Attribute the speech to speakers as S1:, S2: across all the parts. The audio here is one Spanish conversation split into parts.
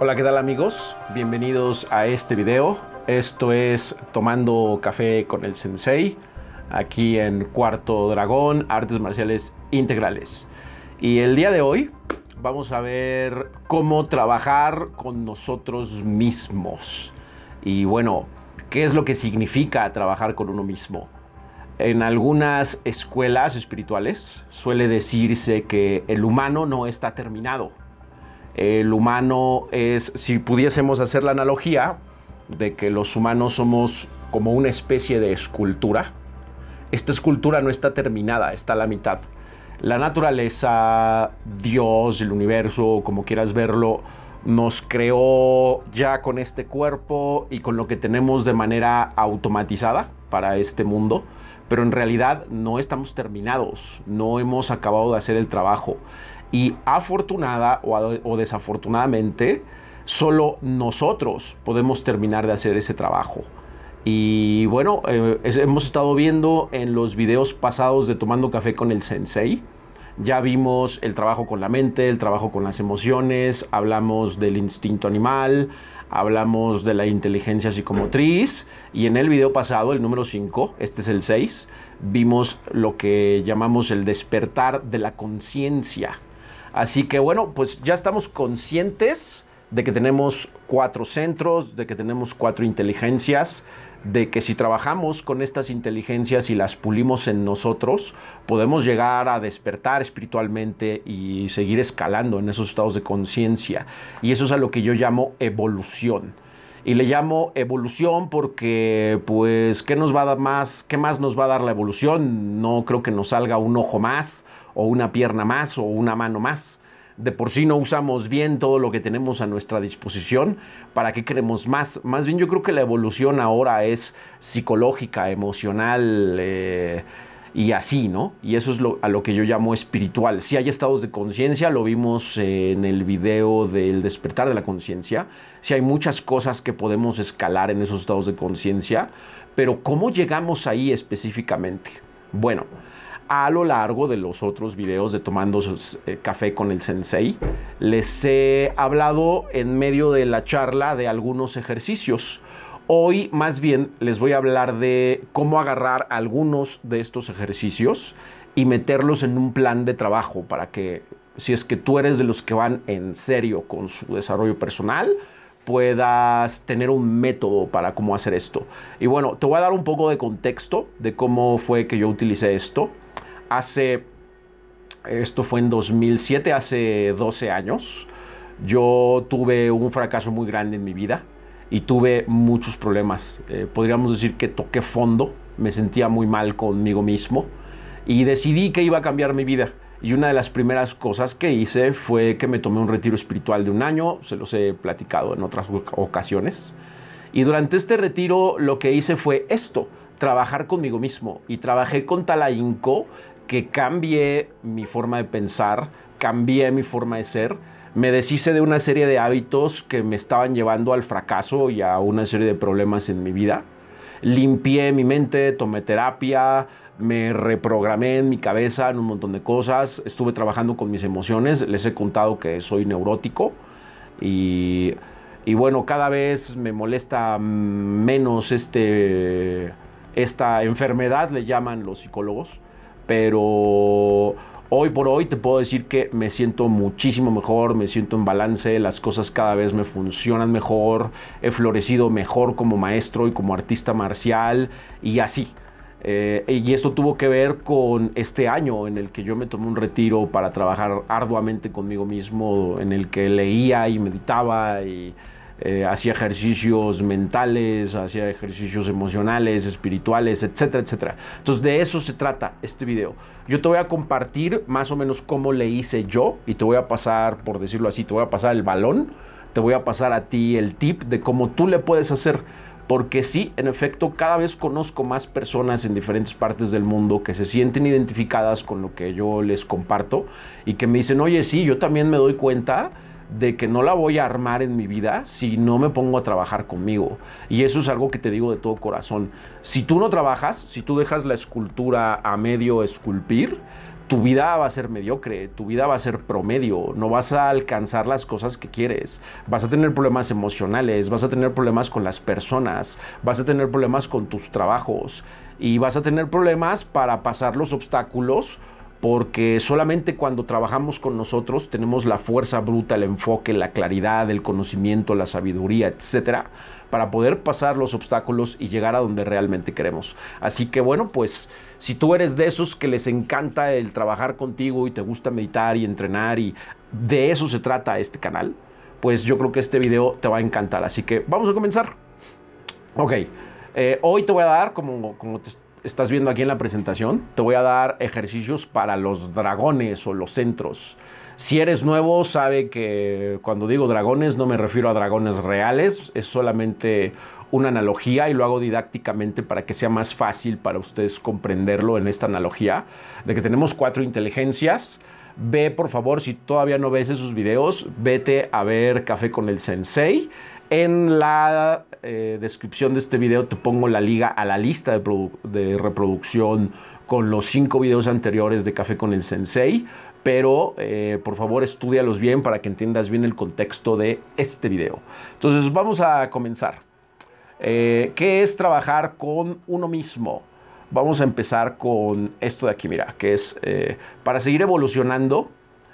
S1: Hola, ¿qué tal amigos? Bienvenidos a este video. Esto es Tomando Café con el Sensei, aquí en Cuarto Dragón, Artes Marciales Integrales. Y el día de hoy vamos a ver cómo trabajar con nosotros mismos. Y bueno, ¿qué es lo que significa trabajar con uno mismo? En algunas escuelas espirituales suele decirse que el humano no está terminado el humano es, si pudiésemos hacer la analogía de que los humanos somos como una especie de escultura, esta escultura no está terminada, está a la mitad. La naturaleza, Dios, el universo, como quieras verlo, nos creó ya con este cuerpo y con lo que tenemos de manera automatizada para este mundo, pero en realidad no estamos terminados, no hemos acabado de hacer el trabajo. Y afortunada o, desafortunadamente, solo nosotros podemos terminar de hacer ese trabajo. Y bueno, eh, hemos estado viendo en los videos pasados de Tomando Café con el Sensei. Ya vimos el trabajo con la mente, el trabajo con las emociones, hablamos del instinto animal, hablamos de la inteligencia psicomotriz y en el video pasado, el número 5, este es el 6, vimos lo que llamamos el despertar de la conciencia Así que bueno, pues ya estamos conscientes de que tenemos cuatro centros, de que tenemos cuatro inteligencias, de que si trabajamos con estas inteligencias y las pulimos en nosotros, podemos llegar a despertar espiritualmente y seguir escalando en esos estados de conciencia. Y eso es a lo que yo llamo evolución. Y le llamo evolución porque, pues, ¿qué nos va a dar más? ¿Qué más nos va a dar la evolución? No creo que nos salga un ojo más o una pierna más o una mano más. De por sí no usamos bien todo lo que tenemos a nuestra disposición. ¿Para qué queremos más? Más bien yo creo que la evolución ahora es psicológica, emocional. Eh, y así, ¿no? Y eso es lo, a lo que yo llamo espiritual. Si hay estados de conciencia, lo vimos en el video del despertar de la conciencia, si hay muchas cosas que podemos escalar en esos estados de conciencia, pero ¿cómo llegamos ahí específicamente? Bueno, a lo largo de los otros videos de Tomando eh, Café con el Sensei, les he hablado en medio de la charla de algunos ejercicios. Hoy más bien les voy a hablar de cómo agarrar algunos de estos ejercicios y meterlos en un plan de trabajo para que si es que tú eres de los que van en serio con su desarrollo personal, puedas tener un método para cómo hacer esto. Y bueno, te voy a dar un poco de contexto de cómo fue que yo utilicé esto hace, esto fue en 2007, hace 12 años, yo tuve un fracaso muy grande en mi vida y tuve muchos problemas. Eh, podríamos decir que toqué fondo, me sentía muy mal conmigo mismo y decidí que iba a cambiar mi vida. Y una de las primeras cosas que hice fue que me tomé un retiro espiritual de un año, se los he platicado en otras ocasiones. Y durante este retiro lo que hice fue esto, trabajar conmigo mismo. Y trabajé con tal ahínco que cambié mi forma de pensar, cambié mi forma de ser, me deshice de una serie de hábitos que me estaban llevando al fracaso y a una serie de problemas en mi vida. Limpié mi mente, tomé terapia, me reprogramé en mi cabeza en un montón de cosas, estuve trabajando con mis emociones, les he contado que soy neurótico y, bueno, cada vez me molesta menos este, esta enfermedad, le llaman los psicólogos pero hoy por hoy te puedo decir que me siento muchísimo mejor, me siento en balance, las cosas cada vez me funcionan mejor, he florecido mejor como maestro y como artista marcial y así. Eh, y esto tuvo que ver con este año en el que yo me tomé un retiro para trabajar arduamente conmigo mismo, en el que leía y meditaba y eh, hacía ejercicios mentales, hacía ejercicios emocionales, espirituales, etcétera, etcétera. Entonces de eso se trata este video. Yo te voy a compartir más o menos cómo le hice yo y te voy a pasar, por decirlo así, te voy a pasar el balón, te voy a pasar a ti el tip de cómo tú le puedes hacer. Porque sí, en efecto, cada vez conozco más personas en diferentes partes del mundo que se sienten identificadas con lo que yo les comparto y que me dicen, oye, sí, yo también me doy cuenta de que no la voy a armar en mi vida si no me pongo a trabajar conmigo. Y eso es algo que te digo de todo corazón. Si tú no trabajas, si tú dejas la escultura a medio esculpir, tu vida va a ser mediocre, tu vida va a ser promedio, no vas a alcanzar las cosas que quieres, vas a tener problemas emocionales, vas a tener problemas con las personas, vas a tener problemas con tus trabajos y vas a tener problemas para pasar los obstáculos porque solamente cuando trabajamos con nosotros tenemos la fuerza bruta, el enfoque, la claridad, el conocimiento, la sabiduría, etcétera, para poder pasar los obstáculos y llegar a donde realmente queremos. Así que bueno, pues si tú eres de esos que les encanta el trabajar contigo y te gusta meditar y entrenar y de eso se trata este canal, pues yo creo que este video te va a encantar. Así que vamos a comenzar. Ok, eh, hoy te voy a dar, como, como te estás viendo aquí en la presentación, te voy a dar ejercicios para los dragones o los centros. Si eres nuevo, sabe que cuando digo dragones no me refiero a dragones reales, es solamente una analogía y lo hago didácticamente para que sea más fácil para ustedes comprenderlo en esta analogía, de que tenemos cuatro inteligencias. Ve, por favor, si todavía no ves esos videos, vete a ver Café con el Sensei en la eh, descripción de este video te pongo la liga a la lista de, reproducción con los cinco videos anteriores de Café con el Sensei, pero eh, por favor estúdialos bien para que entiendas bien el contexto de este video. Entonces vamos a comenzar. Eh, ¿Qué es trabajar con uno mismo? Vamos a empezar con esto de aquí, mira, que es, para seguir evolucionando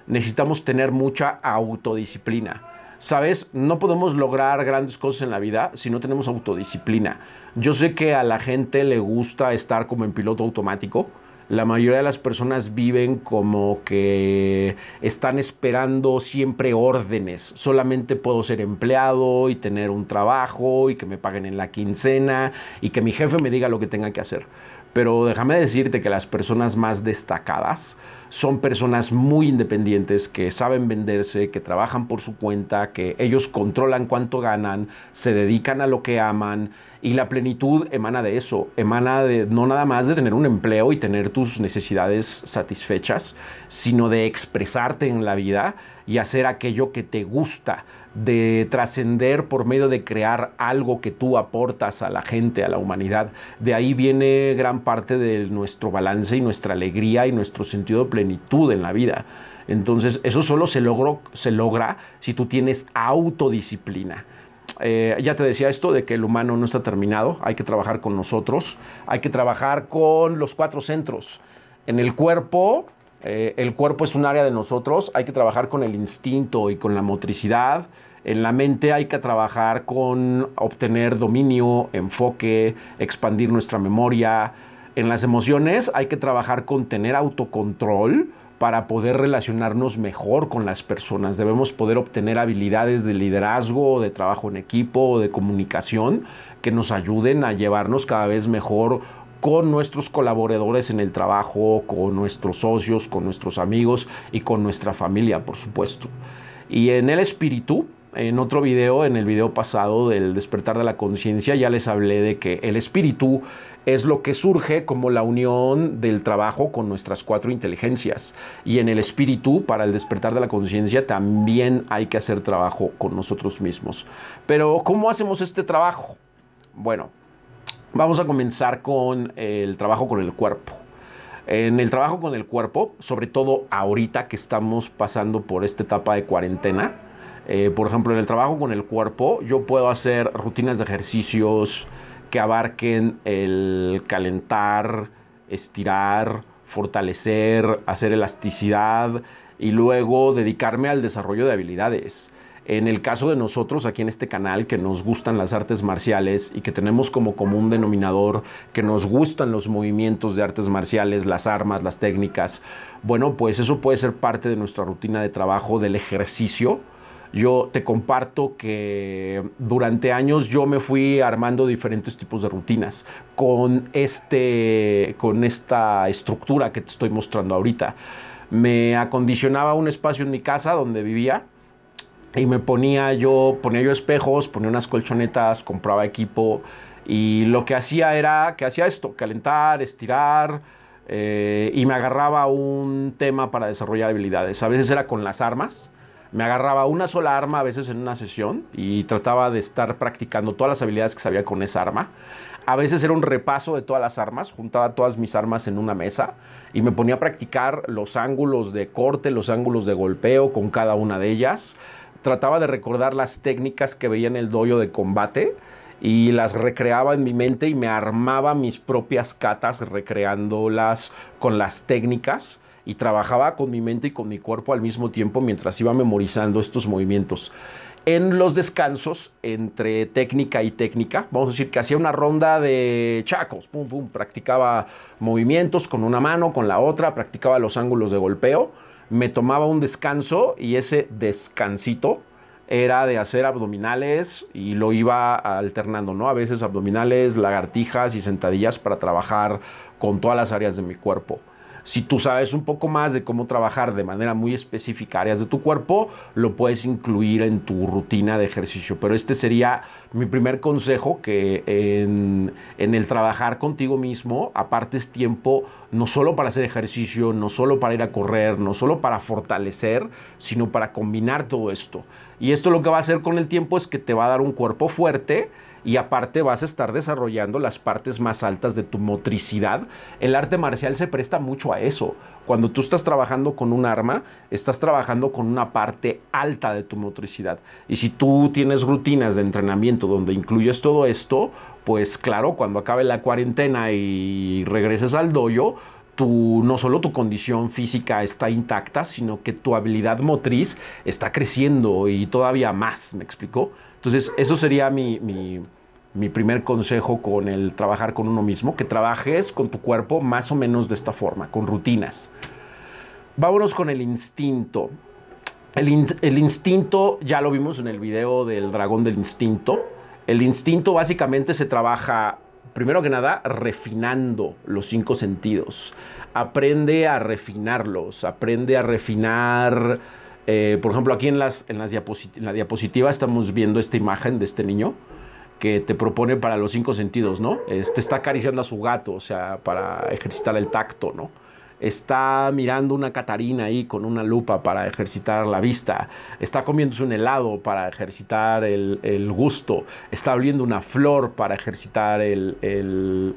S1: necesitamos tener mucha autodisciplina Sabes, no podemos lograr grandes cosas en la vida si no tenemos autodisciplina. Yo sé que a la gente le gusta estar como en piloto automático. La mayoría de las personas viven como que están esperando siempre órdenes. Solamente puedo ser empleado y tener un trabajo y que me paguen en la quincena y que mi jefe me diga lo que tenga que hacer. Pero déjame decirte que las personas más destacadas son personas muy independientes que saben venderse, que trabajan por su cuenta, que ellos controlan cuánto ganan, se dedican a lo que aman y la plenitud emana de eso, emana de no nada más de tener un empleo y tener tus necesidades satisfechas, sino de expresarte en la vida y hacer aquello que te gusta de trascender por medio de crear algo que tú aportas a la gente, a la humanidad. De ahí viene gran parte de nuestro balance y nuestra alegría y nuestro sentido de plenitud en la vida. Entonces, eso solo se, logró, se logra si tú tienes autodisciplina. Eh, ya te decía esto de que el humano no está terminado, hay que trabajar con nosotros, hay que trabajar con los cuatro centros. En el cuerpo, eh, el cuerpo es un área de nosotros, hay que trabajar con el instinto y con la motricidad. En la mente hay que trabajar con obtener dominio, enfoque, expandir nuestra memoria. En las emociones hay que trabajar con tener autocontrol para poder relacionarnos mejor con las personas. Debemos poder obtener habilidades de liderazgo, de trabajo en equipo, de comunicación que nos ayuden a llevarnos cada vez mejor con nuestros colaboradores en el trabajo, con nuestros socios, con nuestros amigos y con nuestra familia, por supuesto. Y en el espíritu, en otro video, en el video pasado del despertar de la conciencia, ya les hablé de que el espíritu es lo que surge como la unión del trabajo con nuestras cuatro inteligencias. Y en el espíritu, para el despertar de la conciencia, también hay que hacer trabajo con nosotros mismos. Pero, ¿cómo hacemos este trabajo? Bueno, Vamos a comenzar con el trabajo con el cuerpo. En el trabajo con el cuerpo, sobre todo ahorita que estamos pasando por esta etapa de cuarentena, eh, por ejemplo, en el trabajo con el cuerpo, yo puedo hacer rutinas de ejercicios que abarquen el calentar, estirar, fortalecer, hacer elasticidad y luego dedicarme al desarrollo de habilidades. En el caso de nosotros aquí en este canal que nos gustan las artes marciales y que tenemos como común denominador que nos gustan los movimientos de artes marciales, las armas, las técnicas, bueno, pues eso puede ser parte de nuestra rutina de trabajo, del ejercicio. Yo te comparto que durante años yo me fui armando diferentes tipos de rutinas con, este, con esta estructura que te estoy mostrando ahorita. Me acondicionaba un espacio en mi casa donde vivía y me ponía yo, ponía yo espejos, ponía unas colchonetas, compraba equipo y lo que hacía era que hacía esto, calentar, estirar eh, y me agarraba un tema para desarrollar habilidades. A veces era con las armas, me agarraba una sola arma a veces en una sesión y trataba de estar practicando todas las habilidades que sabía con esa arma. A veces era un repaso de todas las armas, juntaba todas mis armas en una mesa y me ponía a practicar los ángulos de corte, los ángulos de golpeo con cada una de ellas trataba de recordar las técnicas que veía en el dojo de combate y las recreaba en mi mente y me armaba mis propias catas recreándolas con las técnicas y trabajaba con mi mente y con mi cuerpo al mismo tiempo mientras iba memorizando estos movimientos. En los descansos entre técnica y técnica, vamos a decir que hacía una ronda de chacos, pum, practicaba movimientos con una mano, con la otra, practicaba los ángulos de golpeo me tomaba un descanso y ese descansito era de hacer abdominales y lo iba alternando, ¿no? A veces abdominales, lagartijas y sentadillas para trabajar con todas las áreas de mi cuerpo. Si tú sabes un poco más de cómo trabajar de manera muy específica áreas de tu cuerpo, lo puedes incluir en tu rutina de ejercicio. Pero este sería mi primer consejo, que en, el trabajar contigo mismo apartes tiempo no solo para hacer ejercicio, no solo para ir a correr, no solo para fortalecer, sino para combinar todo esto. Y esto lo que va a hacer con el tiempo es que te va a dar un cuerpo fuerte, y aparte vas a estar desarrollando las partes más altas de tu motricidad. El arte marcial se presta mucho a eso. Cuando tú estás trabajando con un arma, estás trabajando con una parte alta de tu motricidad. Y si tú tienes rutinas de entrenamiento donde incluyes todo esto, pues claro, cuando acabe la cuarentena y regreses al dojo, tu, no solo tu condición física está intacta, sino que tu habilidad motriz está creciendo y todavía más, ¿me explicó? Entonces, eso sería mi, primer consejo con el trabajar con uno mismo, que trabajes con tu cuerpo más o menos de esta forma, con rutinas. Vámonos con el instinto. el, instinto, ya lo vimos en el video del dragón del instinto. El instinto básicamente se trabaja, primero que nada, refinando los cinco sentidos. Aprende a refinarlos, aprende a refinar eh, por ejemplo, aquí en, las, en, las la diapositiva estamos viendo esta imagen de este niño que te propone para los cinco sentidos, ¿no? Este está acariciando a su gato, o sea, para ejercitar el tacto, Está mirando una catarina ahí con una lupa para ejercitar la vista. Está comiéndose un helado para ejercitar el, gusto. Está oliendo una flor para ejercitar el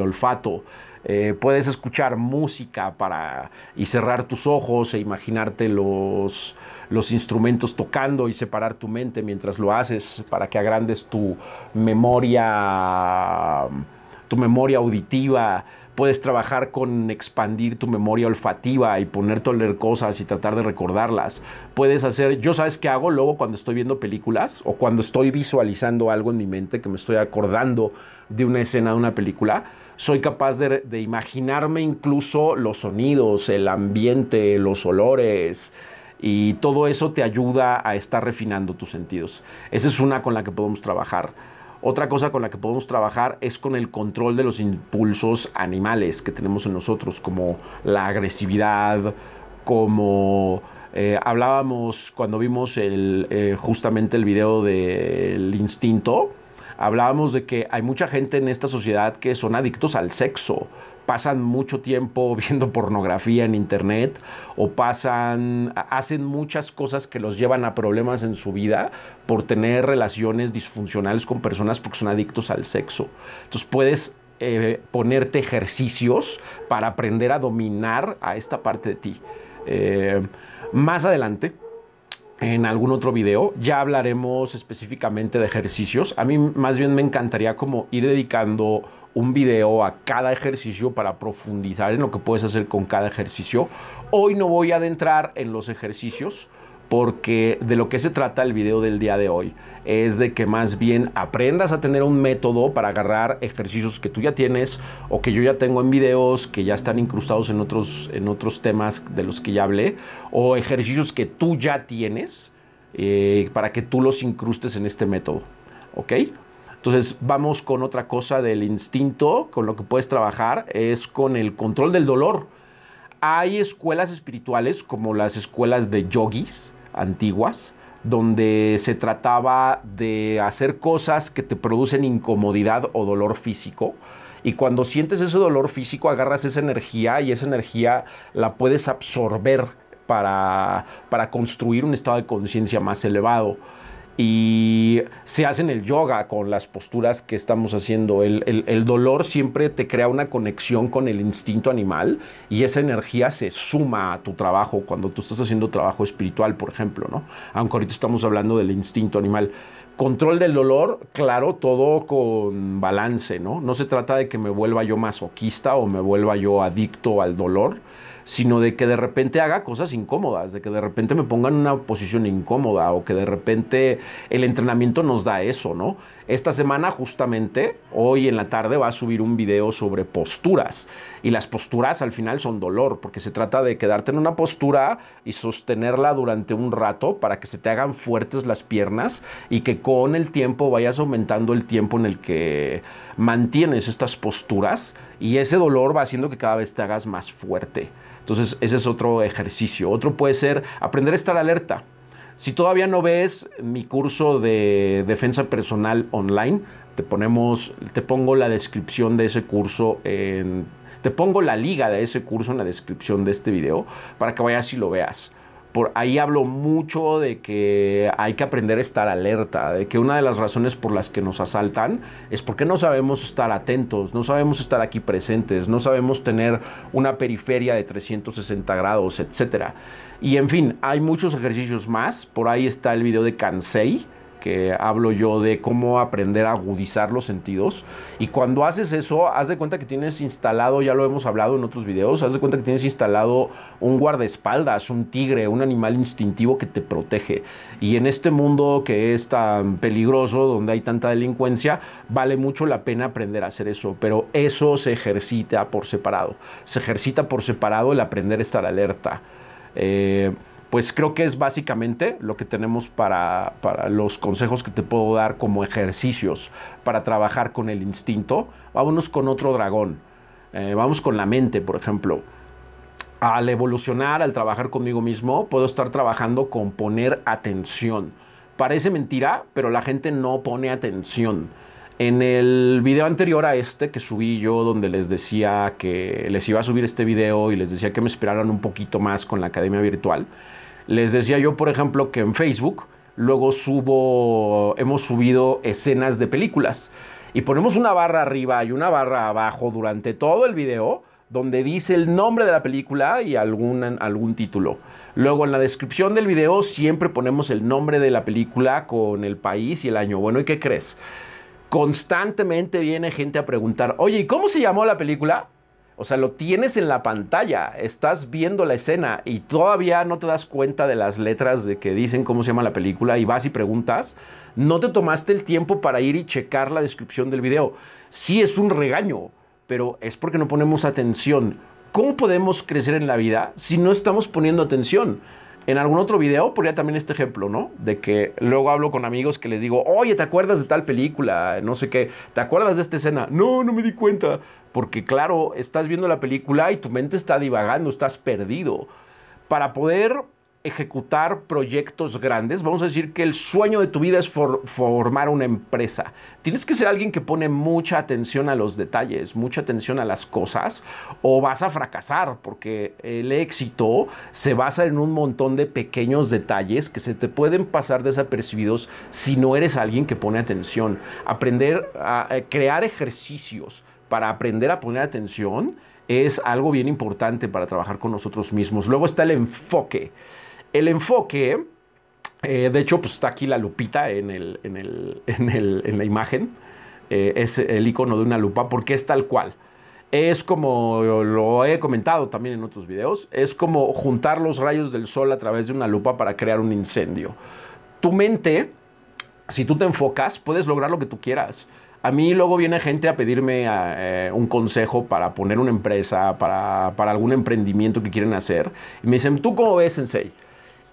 S1: olfato. Eh, puedes escuchar música para y cerrar tus ojos e imaginarte los, instrumentos tocando y separar tu mente mientras lo haces para que agrandes tu memoria, tu memoria auditiva. Puedes trabajar con expandir tu memoria olfativa y ponerte a leer cosas y tratar de recordarlas. Puedes hacer, yo sabes qué hago luego cuando estoy viendo películas o cuando estoy visualizando algo en mi mente que me estoy acordando de una escena de una película soy capaz de, imaginarme incluso los sonidos, el ambiente, los olores, y todo eso te ayuda a estar refinando tus sentidos. Esa es una con la que podemos trabajar. Otra cosa con la que podemos trabajar es con el control de los impulsos animales que tenemos en nosotros, como la agresividad, como eh, hablábamos cuando vimos eh, justamente el video del instinto, Hablábamos de que hay mucha gente en esta sociedad que son adictos al sexo, pasan mucho tiempo viendo pornografía en internet o pasan, hacen muchas cosas que los llevan a problemas en su vida por tener relaciones disfuncionales con personas porque son adictos al sexo. Entonces puedes eh, ponerte ejercicios para aprender a dominar a esta parte de ti. Eh, más adelante, en algún otro video. Ya hablaremos específicamente de ejercicios. A mí más bien me encantaría como ir dedicando un video a cada ejercicio para profundizar en lo que puedes hacer con cada ejercicio. Hoy no voy a adentrar en los ejercicios porque de lo que se trata el video del día de hoy es de que más bien aprendas a tener un método para agarrar ejercicios que tú ya tienes o que yo ya tengo en videos que ya están incrustados en otros, en otros temas de los que ya hablé o ejercicios que tú ya tienes eh, para que tú los incrustes en este método. ¿Ok? Entonces vamos con otra cosa del instinto, con lo que puedes trabajar, es con el control del dolor. Hay escuelas espirituales como las escuelas de yogis, antiguas, donde se trataba de hacer cosas que te producen incomodidad o dolor físico. Y cuando sientes ese dolor físico, agarras esa energía y esa energía la puedes absorber para, para construir un estado de conciencia más elevado y se hacen el yoga con las posturas que estamos haciendo. El, dolor siempre te crea una conexión con el instinto animal y esa energía se suma a tu trabajo cuando tú estás haciendo trabajo espiritual, por ejemplo, ¿no? Aunque ahorita estamos hablando del instinto animal. Control del dolor, claro, todo con balance, ¿no? No se trata de que me vuelva yo masoquista o me vuelva yo adicto al dolor, sino de que de repente haga cosas incómodas, de que de repente me ponga en una posición incómoda o que de repente el entrenamiento nos da eso, ¿no? Esta semana justamente, hoy en la tarde, va a subir un video sobre posturas. Y las posturas al final son dolor, porque se trata de quedarte en una postura y sostenerla durante un rato para que se te hagan fuertes las piernas y que con el tiempo vayas aumentando el tiempo en el que mantienes estas posturas y ese dolor va haciendo que cada vez te hagas más fuerte. Entonces, ese es otro ejercicio. Otro puede ser aprender a estar alerta. Si todavía no ves mi curso de defensa personal online, te ponemos, te pongo la descripción de ese curso en, te pongo la liga de ese curso en la descripción de este video para que vayas y lo veas por ahí hablo mucho de que hay que aprender a estar alerta, de que una de las razones por las que nos asaltan es porque no sabemos estar atentos, no sabemos estar aquí presentes, no sabemos tener una periferia de 360 grados, etc. Y en fin, hay muchos ejercicios más, por ahí está el video de Cansei que hablo yo de cómo aprender a agudizar los sentidos. Y cuando haces eso, haz de cuenta que tienes instalado, ya lo hemos hablado en otros videos, haz de cuenta que tienes instalado un guardaespaldas, un tigre, un animal instintivo que te protege. Y en este mundo que es tan peligroso, donde hay tanta delincuencia, vale mucho la pena aprender a hacer eso. Pero eso se ejercita por separado. Se ejercita por separado el aprender a estar alerta. Eh, pues creo que es básicamente lo que tenemos para, los consejos que te puedo dar como ejercicios para trabajar con el instinto. Vámonos con otro dragón. Eh, vamos con la mente, por ejemplo. Al evolucionar, al trabajar conmigo mismo, puedo estar trabajando con poner atención. Parece mentira, pero la gente no pone atención. En el video anterior a este que subí yo, donde les decía que les iba a subir este video y les decía que me esperaran un poquito más con la academia virtual, les decía yo, por ejemplo, que en Facebook luego subo, hemos subido escenas de películas y ponemos una barra arriba y una barra abajo durante todo el video donde dice el nombre de la película y algún, algún título. Luego en la descripción del video siempre ponemos el nombre de la película con el país y el año. Bueno, ¿y qué crees? Constantemente viene gente a preguntar, oye, ¿y cómo se llamó la película? O sea, lo tienes en la pantalla, estás viendo la escena y todavía no te das cuenta de las letras de que dicen cómo se llama la película y vas y preguntas. No te tomaste el tiempo para ir y checar la descripción del video. Sí es un regaño, pero es porque no ponemos atención. ¿Cómo podemos crecer en la vida si no estamos poniendo atención? en algún otro video podría también este ejemplo, ¿no? De que luego hablo con amigos que les digo, oye, ¿te acuerdas de tal película? No sé qué, ¿te acuerdas de esta escena? No, no me di cuenta. Porque claro, estás viendo la película y tu mente está divagando, estás perdido. Para poder ejecutar proyectos grandes, vamos a decir que el sueño de tu vida es formar una empresa. Tienes que ser alguien que pone mucha atención a los detalles, mucha atención a las cosas, o vas a fracasar, porque el éxito se basa en un montón de pequeños detalles que se te pueden pasar desapercibidos si no eres alguien que pone atención. Aprender a eh, crear ejercicios para aprender a poner atención es algo bien importante para trabajar con nosotros mismos. Luego está el enfoque. El enfoque, eh, de hecho, pues está aquí la lupita en, el, en, la imagen. Eh, es el icono de una lupa porque es tal cual. Es como lo he comentado también en otros videos, es como juntar los rayos del sol a través de una lupa para crear un incendio. Tu mente, si tú te enfocas, puedes lograr lo que tú quieras. A mí luego viene gente a pedirme eh, un consejo para poner una empresa, para, para algún emprendimiento que quieren hacer. Y me dicen, ¿tú cómo ves, Sensei?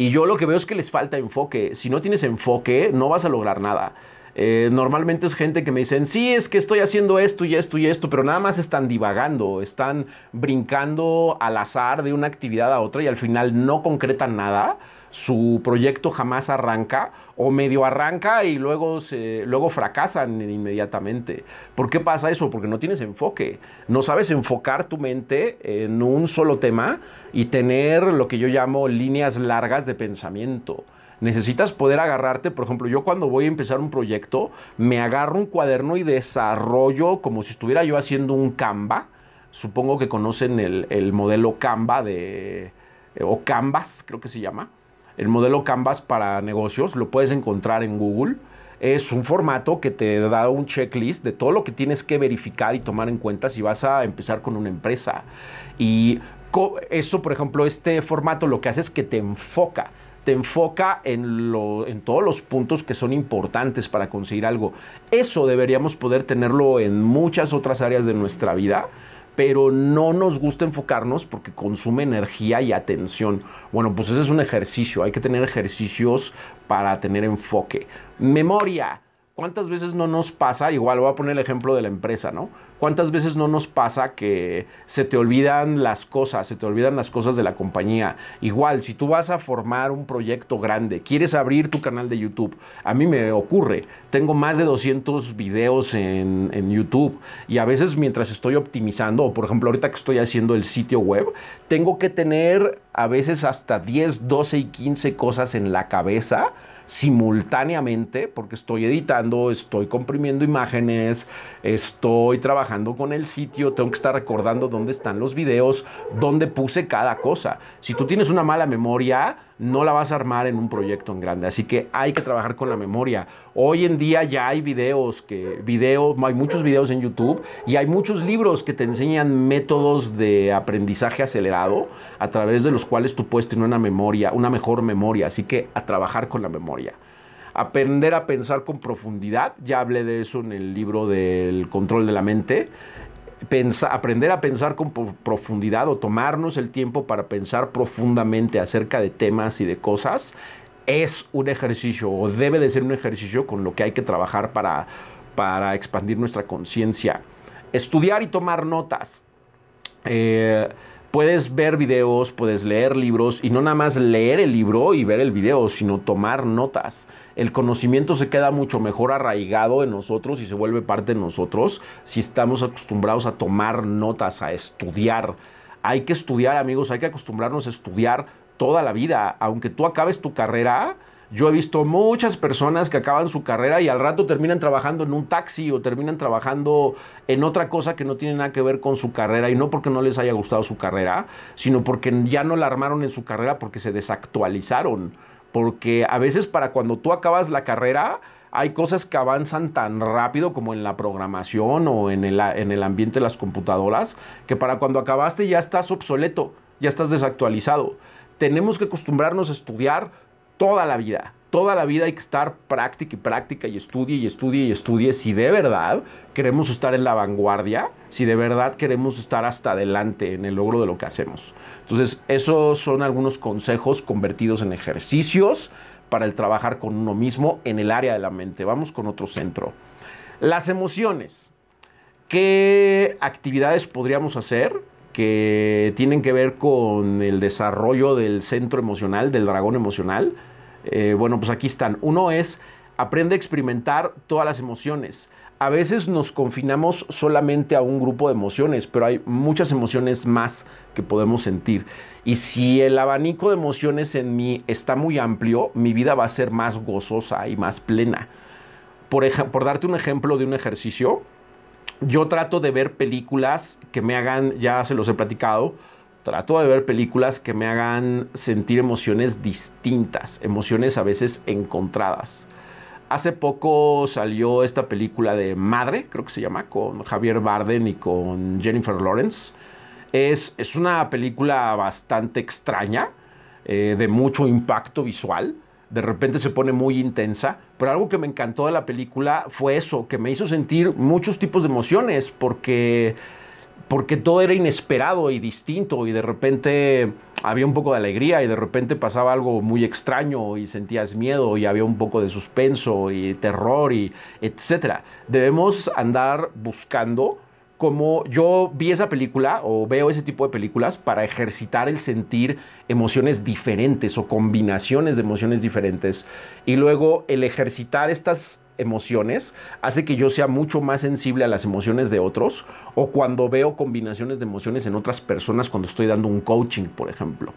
S1: Y yo lo que veo es que les falta enfoque. Si no tienes enfoque, no vas a lograr nada. Eh, normalmente es gente que me dicen, sí, es que estoy haciendo esto y esto y esto, pero nada más están divagando, están brincando al azar de una actividad a otra y al final no concretan nada su proyecto jamás arranca o medio arranca y luego, luego fracasan inmediatamente. ¿Por qué pasa eso? Porque no tienes enfoque. No sabes enfocar tu mente en un solo tema y tener lo que yo llamo líneas largas de pensamiento. Necesitas poder agarrarte, por ejemplo, yo cuando voy a empezar un proyecto, me agarro un cuaderno y desarrollo como si estuviera yo haciendo un Canva. Supongo que conocen el, el modelo Canva de, o Canvas, creo que se llama el modelo Canvas para negocios lo puedes encontrar en Google. Es un formato que te da un checklist de todo lo que tienes que verificar y tomar en cuenta si vas a empezar con una empresa. Y eso, por ejemplo, este formato lo que hace es que te enfoca te enfoca en, en, todos los puntos que son importantes para conseguir algo. Eso deberíamos poder tenerlo en muchas otras áreas de nuestra vida pero no nos gusta enfocarnos porque consume energía y atención. Bueno, pues ese es un ejercicio, hay que tener ejercicios para tener enfoque. Memoria. ¿Cuántas veces no nos pasa? Igual voy a poner el ejemplo de la empresa, ¿no? ¿Cuántas veces no nos pasa que se te olvidan las cosas, se te olvidan las cosas de la compañía? Igual, si tú vas a formar un proyecto grande, quieres abrir tu canal de YouTube, a mí me ocurre, tengo más de 200 videos en, YouTube y a veces mientras estoy optimizando, o por ejemplo ahorita que estoy haciendo el sitio web, tengo que tener a veces hasta 10, 12 y 15 cosas en la cabeza simultáneamente porque estoy editando, estoy comprimiendo imágenes, estoy trabajando con el sitio, tengo que estar recordando dónde están los videos, dónde puse cada cosa. Si tú tienes una mala memoria, no la vas a armar en un proyecto en grande. Así que hay que trabajar con la memoria. Hoy en día ya hay videos que videos, hay muchos videos en YouTube y hay muchos libros que te enseñan métodos de aprendizaje acelerado a través de los cuales tú puedes tener una memoria, una mejor memoria. Así que a trabajar con la memoria aprender a pensar con profundidad, ya hablé de eso en el libro del control de la mente, aprender a pensar con profundidad o tomarnos el tiempo para pensar profundamente acerca de temas y de cosas, es un ejercicio o debe de ser un ejercicio con lo que hay que trabajar para, expandir nuestra conciencia. Estudiar y tomar notas. Eh, puedes ver videos, puedes leer libros y no nada más leer el libro y ver el video, sino tomar notas el conocimiento se queda mucho mejor arraigado en nosotros y se vuelve parte de nosotros si estamos acostumbrados a tomar notas, a estudiar. Hay que estudiar, amigos, hay que acostumbrarnos a estudiar toda la vida. Aunque tú acabes tu carrera, yo he visto muchas personas que acaban su carrera y al rato terminan trabajando en un taxi o terminan trabajando en otra cosa que no tiene nada que ver con su carrera y no porque no les haya gustado su carrera, sino porque ya no la armaron en su carrera porque se desactualizaron porque a veces para cuando tú acabas la carrera hay cosas que avanzan tan rápido como en la programación o en el, en el ambiente de las computadoras, que para cuando acabaste ya estás obsoleto, ya estás desactualizado. Tenemos que acostumbrarnos a estudiar toda la vida toda la vida hay que estar práctica y práctica y estudie y estudie y estudie si de verdad queremos estar en la vanguardia, si de verdad queremos estar hasta adelante en el logro de lo que hacemos. Entonces, esos son algunos consejos convertidos en ejercicios para el trabajar con uno mismo en el área de la mente. Vamos con otro centro. Las emociones. ¿Qué actividades podríamos hacer que tienen que ver con el desarrollo del centro emocional, del dragón emocional? Eh, bueno, pues aquí están. Uno es, aprende a experimentar todas las emociones. A veces nos confinamos solamente a un grupo de emociones, pero hay muchas emociones más que podemos sentir. Y si el abanico de emociones en mí está muy amplio, mi vida va a ser más gozosa y más plena. Por, por darte un ejemplo de un ejercicio, yo trato de ver películas que me hagan, ya se los he platicado, trato de ver películas que me hagan sentir emociones distintas, emociones a veces encontradas. Hace poco salió esta película de Madre, creo que se llama, con Javier Barden y con Jennifer Lawrence. Es, es una película bastante extraña, eh, de mucho impacto visual. De repente se pone muy intensa, pero algo que me encantó de la película fue eso, que me hizo sentir muchos tipos de emociones, porque porque todo era inesperado y distinto y de repente había un poco de alegría y de repente pasaba algo muy extraño y sentías miedo y había un poco de suspenso y terror y etcétera. Debemos andar buscando como yo vi esa película o veo ese tipo de películas para ejercitar el sentir emociones diferentes o combinaciones de emociones diferentes y luego el ejercitar estas emociones hace que yo sea mucho más sensible a las emociones de otros o cuando veo combinaciones de emociones en otras personas cuando estoy dando un coaching, por ejemplo.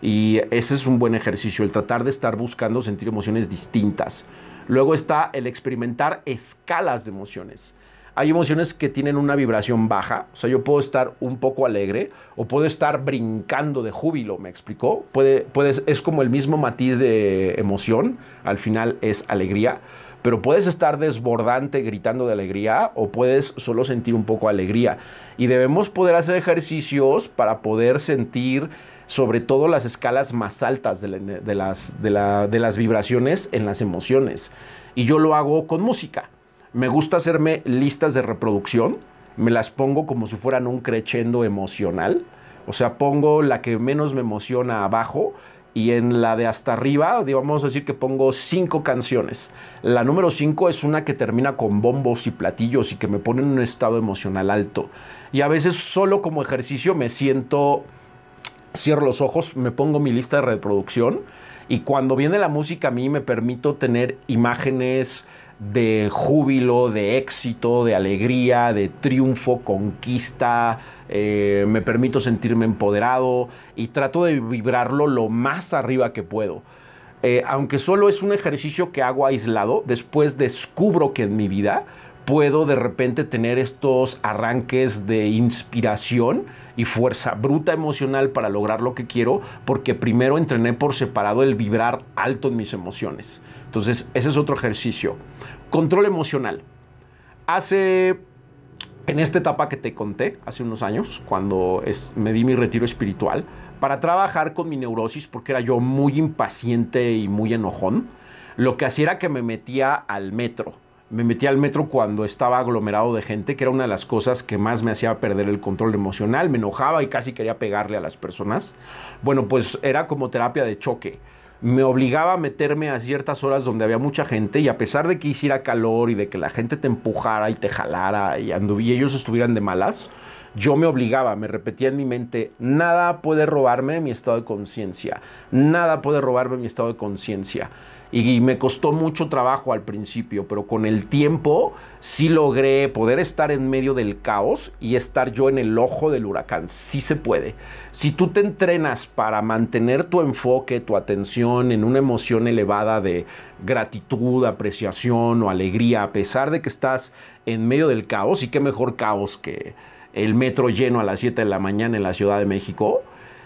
S1: Y ese es un buen ejercicio, el tratar de estar buscando sentir emociones distintas. Luego está el experimentar escalas de emociones. Hay emociones que tienen una vibración baja, o sea, yo puedo estar un poco alegre o puedo estar brincando de júbilo, ¿me explicó? Puede, puedes es como el mismo matiz de emoción, al final es alegría pero puedes estar desbordante gritando de alegría o puedes solo sentir un poco de alegría. Y debemos poder hacer ejercicios para poder sentir sobre todo las escalas más altas de, las, vibraciones en las emociones. Y yo lo hago con música. Me gusta hacerme listas de reproducción. Me las pongo como si fueran un crescendo emocional. O sea, pongo la que menos me emociona abajo y en la de hasta arriba, a decir que pongo cinco canciones. La número cinco es una que termina con bombos y platillos y que me pone en un estado emocional alto. Y a veces solo como ejercicio me siento, cierro los ojos, me pongo mi lista de reproducción y cuando viene la música a mí me permito tener imágenes, de júbilo, de éxito, de alegría, de triunfo, conquista, eh, me permito sentirme empoderado y trato de vibrarlo lo más arriba que puedo. Eh, aunque solo es un ejercicio que hago aislado, después descubro que en mi vida puedo de repente tener estos arranques de inspiración y fuerza bruta emocional para lograr lo que quiero, porque primero entrené por separado el vibrar alto en mis emociones. Entonces, ese es otro ejercicio. Control emocional. Hace, en esta etapa que te conté, hace unos años, cuando me di mi retiro espiritual, para trabajar con mi neurosis, porque era yo muy impaciente y muy enojón, lo que hacía era que me metía al metro. Me metía al metro cuando estaba aglomerado de gente, que era una de las cosas que más me hacía perder el control emocional. Me enojaba y casi quería pegarle a las personas. Bueno, pues era como terapia de choque me obligaba a meterme a ciertas horas donde había mucha gente y a pesar de que hiciera calor y de que la gente te empujara y te jalara y, y ellos estuvieran de malas, yo me obligaba, me repetía en mi mente, nada puede robarme mi estado de conciencia, nada puede robarme mi estado de conciencia y me costó mucho trabajo al principio, pero con el tiempo sí logré poder estar en medio del caos y estar yo en el ojo del huracán. Sí se puede. Si tú te entrenas para mantener tu enfoque, tu atención en una emoción elevada de gratitud, apreciación o alegría, a pesar de que estás en medio del caos, y qué mejor caos que el metro lleno a las 7 de la mañana en la Ciudad de México,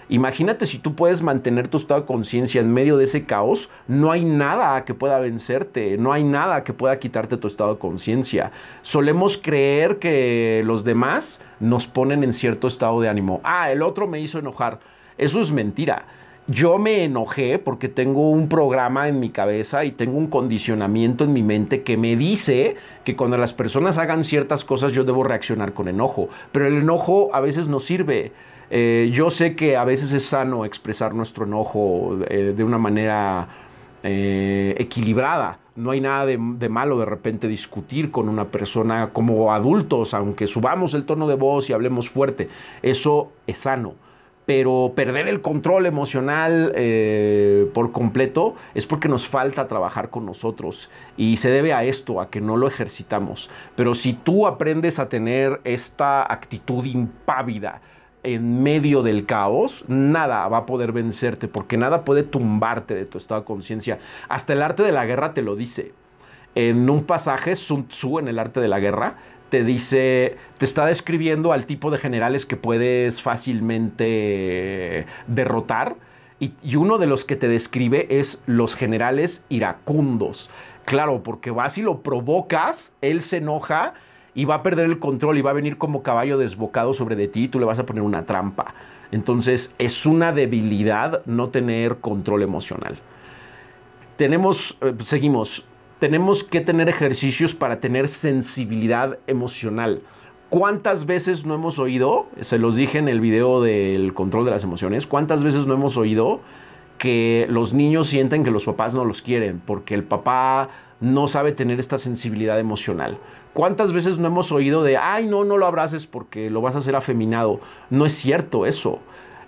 S1: Imagínate si tú puedes mantener tu estado de conciencia en medio de ese caos, no hay nada que pueda vencerte, no hay nada que pueda quitarte tu estado de conciencia. Solemos creer que los demás nos ponen en cierto estado de ánimo. Ah, el otro me hizo enojar. Eso es mentira. Yo me enojé porque tengo un programa en mi cabeza y tengo un condicionamiento en mi mente que me dice que cuando las personas hagan ciertas cosas yo debo reaccionar con enojo. Pero el enojo a veces no sirve eh, yo sé que a veces es sano expresar nuestro enojo eh, de una manera eh, equilibrada. No hay nada de, malo de repente discutir con una persona como adultos, aunque subamos el tono de voz y hablemos fuerte. Eso es sano. Pero perder el control emocional por completo es porque nos falta trabajar con nosotros. Y se debe a esto, a que no lo ejercitamos. Pero si tú aprendes a tener esta actitud impávida, en medio del caos, nada va a poder vencerte porque nada puede tumbarte de tu estado de conciencia. Hasta el arte de la guerra te lo dice. En un pasaje, Sun Tzu en el arte de la guerra, te dice, te está describiendo al tipo de generales que puedes fácilmente derrotar. Y, uno de los que te describe es los generales iracundos. Claro, porque vas y lo provocas, él se enoja y va a perder el control y va a venir como caballo desbocado sobre de ti y tú le vas a poner una trampa. Entonces es una debilidad no tener control emocional. Tenemos, eh, seguimos, tenemos que tener ejercicios para tener sensibilidad emocional. ¿Cuántas veces no hemos oído? Se los dije en el video del control de las emociones. ¿Cuántas veces no hemos oído que los niños sienten que los papás no los quieren porque el papá no sabe tener esta sensibilidad emocional? ¿Cuántas veces no hemos oído de, ay, no, no lo abraces porque lo vas a hacer afeminado? No es cierto eso.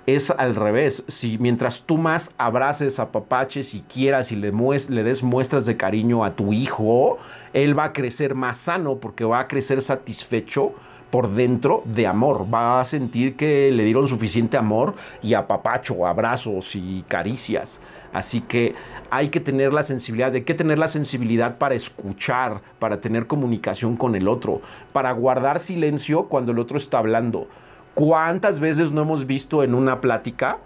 S1: Es al revés. Si mientras tú más abraces, papaches y quieras y le, le des muestras de cariño a tu hijo, él va a crecer más sano porque va a crecer satisfecho por dentro de amor. Va a sentir que le dieron suficiente amor y a papacho abrazos y caricias. Así que hay que tener la sensibilidad, hay que tener la sensibilidad para escuchar, para tener comunicación con el otro, para guardar silencio cuando el otro está hablando. ¿Cuántas veces no hemos visto en una plática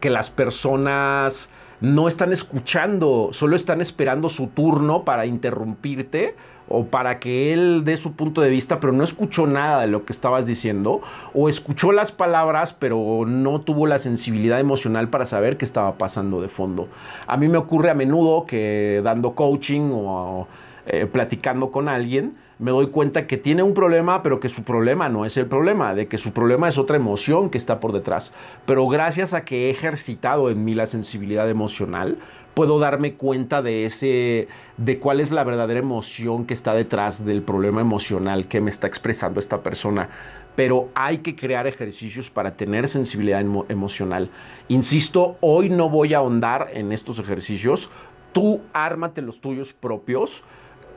S1: que las personas no están escuchando, solo están esperando su turno para interrumpirte? o para que él dé su punto de vista, pero no escuchó nada de lo que estabas diciendo, o escuchó las palabras, pero no tuvo la sensibilidad emocional para saber qué estaba pasando de fondo. A mí me ocurre a menudo que dando coaching o eh, platicando con alguien, me doy cuenta que tiene un problema, pero que su problema no es el problema, de que su problema es otra emoción que está por detrás. Pero gracias a que he ejercitado en mí la sensibilidad emocional, puedo darme cuenta de ese, de cuál es la verdadera emoción que está detrás del problema emocional que me está expresando esta persona. Pero hay que crear ejercicios para tener sensibilidad emocional. Insisto, hoy no voy a ahondar en estos ejercicios. Tú ármate los tuyos propios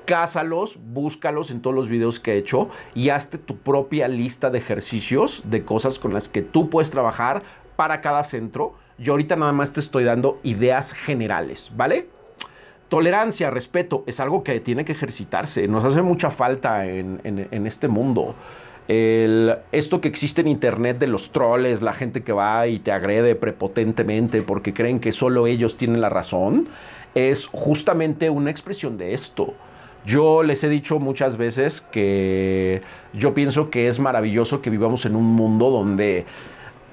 S1: cásalos, búscalos en todos los videos que he hecho y hazte tu propia lista de ejercicios, de cosas con las que tú puedes trabajar para cada centro yo ahorita nada más te estoy dando ideas generales, ¿vale? Tolerancia, respeto, es algo que tiene que ejercitarse, nos hace mucha falta en, este mundo. esto que existe en internet de los troles, la gente que va y te agrede prepotentemente porque creen que solo ellos tienen la razón, es justamente una expresión de esto. Yo les he dicho muchas veces que yo pienso que es maravilloso que vivamos en un mundo donde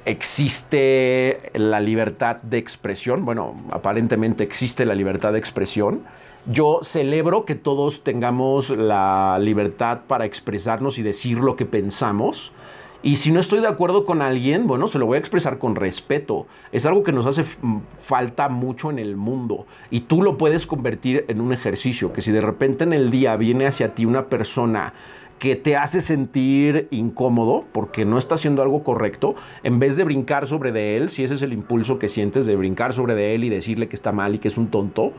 S1: existe la libertad de expresión, bueno, aparentemente existe la libertad de expresión. Yo celebro que todos tengamos la libertad para expresarnos y decir lo que pensamos. Y si no estoy de acuerdo con alguien, bueno, se lo voy a expresar con respeto. Es algo que nos hace mm, falta mucho en el mundo. Y tú lo puedes convertir en un ejercicio, que si de repente en el día viene hacia ti una persona que te hace sentir incómodo porque no está haciendo algo correcto, en vez de brincar sobre de él, si ese es el impulso que sientes de brincar sobre de él y decirle que está mal y que es un tonto,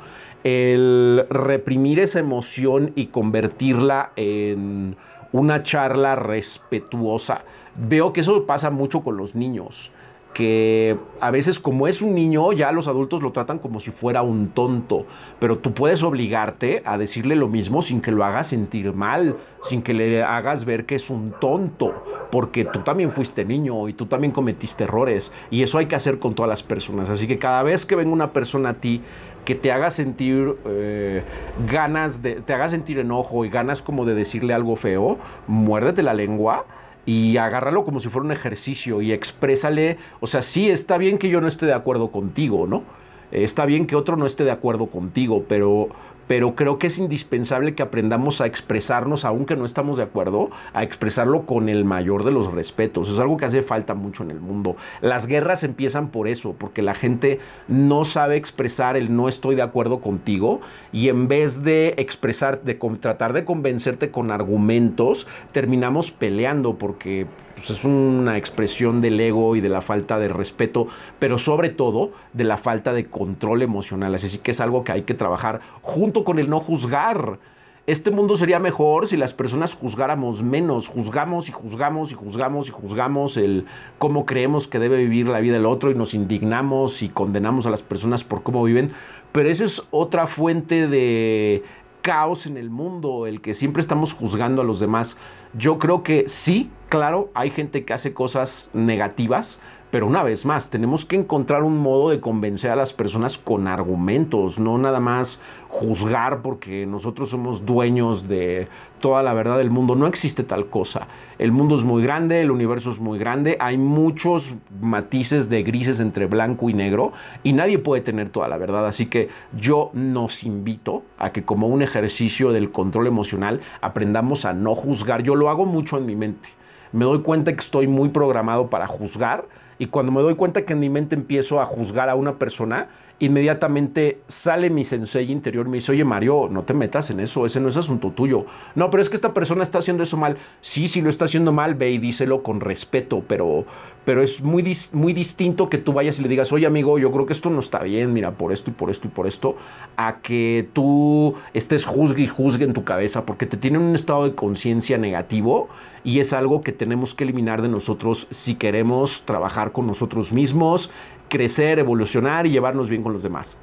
S1: el reprimir esa emoción y convertirla en una charla respetuosa. Veo que eso pasa mucho con los niños que a veces como es un niño, ya los adultos lo tratan como si fuera un tonto, pero tú puedes obligarte a decirle lo mismo sin que lo hagas sentir mal, sin que le hagas ver que es un tonto, porque tú también fuiste niño y tú también cometiste errores, y eso hay que hacer con todas las personas. Así que cada vez que venga una persona a ti que te haga sentir eh, ganas, de, te haga sentir enojo y ganas como de decirle algo feo, muérdete la lengua y agárralo como si fuera un ejercicio y exprésale, o sea, sí está bien que yo no esté de acuerdo contigo, ¿no? Está bien que otro no esté de acuerdo contigo, pero pero creo que es indispensable que aprendamos a expresarnos, aunque no estamos de acuerdo, a expresarlo con el mayor de los respetos. Es algo que hace falta mucho en el mundo. Las guerras empiezan por eso, porque la gente no sabe expresar el no estoy de acuerdo contigo y en vez de expresar, de tratar de convencerte con argumentos, terminamos peleando porque pues, es una expresión del ego y de la falta de respeto, pero sobre todo de la falta de control emocional. Así que es algo que hay que trabajar junto con el no juzgar. Este mundo sería mejor si las personas juzgáramos menos, juzgamos y juzgamos y juzgamos y juzgamos el cómo creemos que debe vivir la vida del otro y nos indignamos y condenamos a las personas por cómo viven. Pero esa es otra fuente de caos en el mundo, el que siempre estamos juzgando a los demás. Yo creo que sí, claro, hay gente que hace cosas negativas, pero una vez más, tenemos que encontrar un modo de convencer a las personas con argumentos, no nada más juzgar porque nosotros somos dueños de toda la verdad del mundo. No existe tal cosa. El mundo es muy grande, el universo es muy grande, hay muchos matices de grises entre blanco y negro y nadie puede tener toda la verdad. Así que yo nos invito a que como un ejercicio del control emocional aprendamos a no juzgar. Yo lo hago mucho en mi mente. Me doy cuenta que estoy muy programado para juzgar y cuando me doy cuenta que en mi mente empiezo a juzgar a una persona, inmediatamente sale mi sensei interior y me dice, oye Mario, no te metas en eso, ese no es asunto tuyo. No, pero es que esta persona está haciendo eso mal. Sí, sí lo está haciendo mal, ve y díselo con respeto, pero, pero es muy, muy distinto que tú vayas y le digas, oye amigo, yo creo que esto no está bien, mira, por esto y por esto y por esto, a que tú estés juzgue y juzgue en tu cabeza, porque te tiene un estado de conciencia negativo y es algo que tenemos que eliminar de nosotros si queremos trabajar con nosotros mismos, crecer, evolucionar y llevarnos bien con los demás.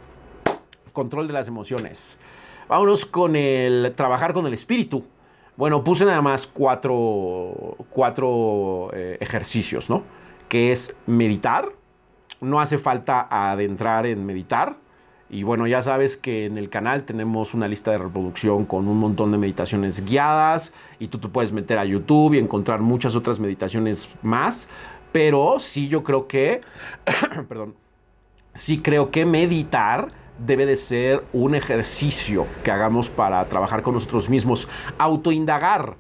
S1: Control de las emociones. Vámonos con el trabajar con el espíritu. Bueno, puse nada más cuatro, eh, ejercicios, ¿no? Que es meditar. No hace falta adentrar en meditar. Y bueno, ya sabes que en el canal tenemos una lista de reproducción con un montón de meditaciones guiadas y tú te puedes meter a YouTube y encontrar muchas otras meditaciones más. Pero sí yo creo que, perdón, sí creo que meditar debe de ser un ejercicio que hagamos para trabajar con nosotros mismos, autoindagar.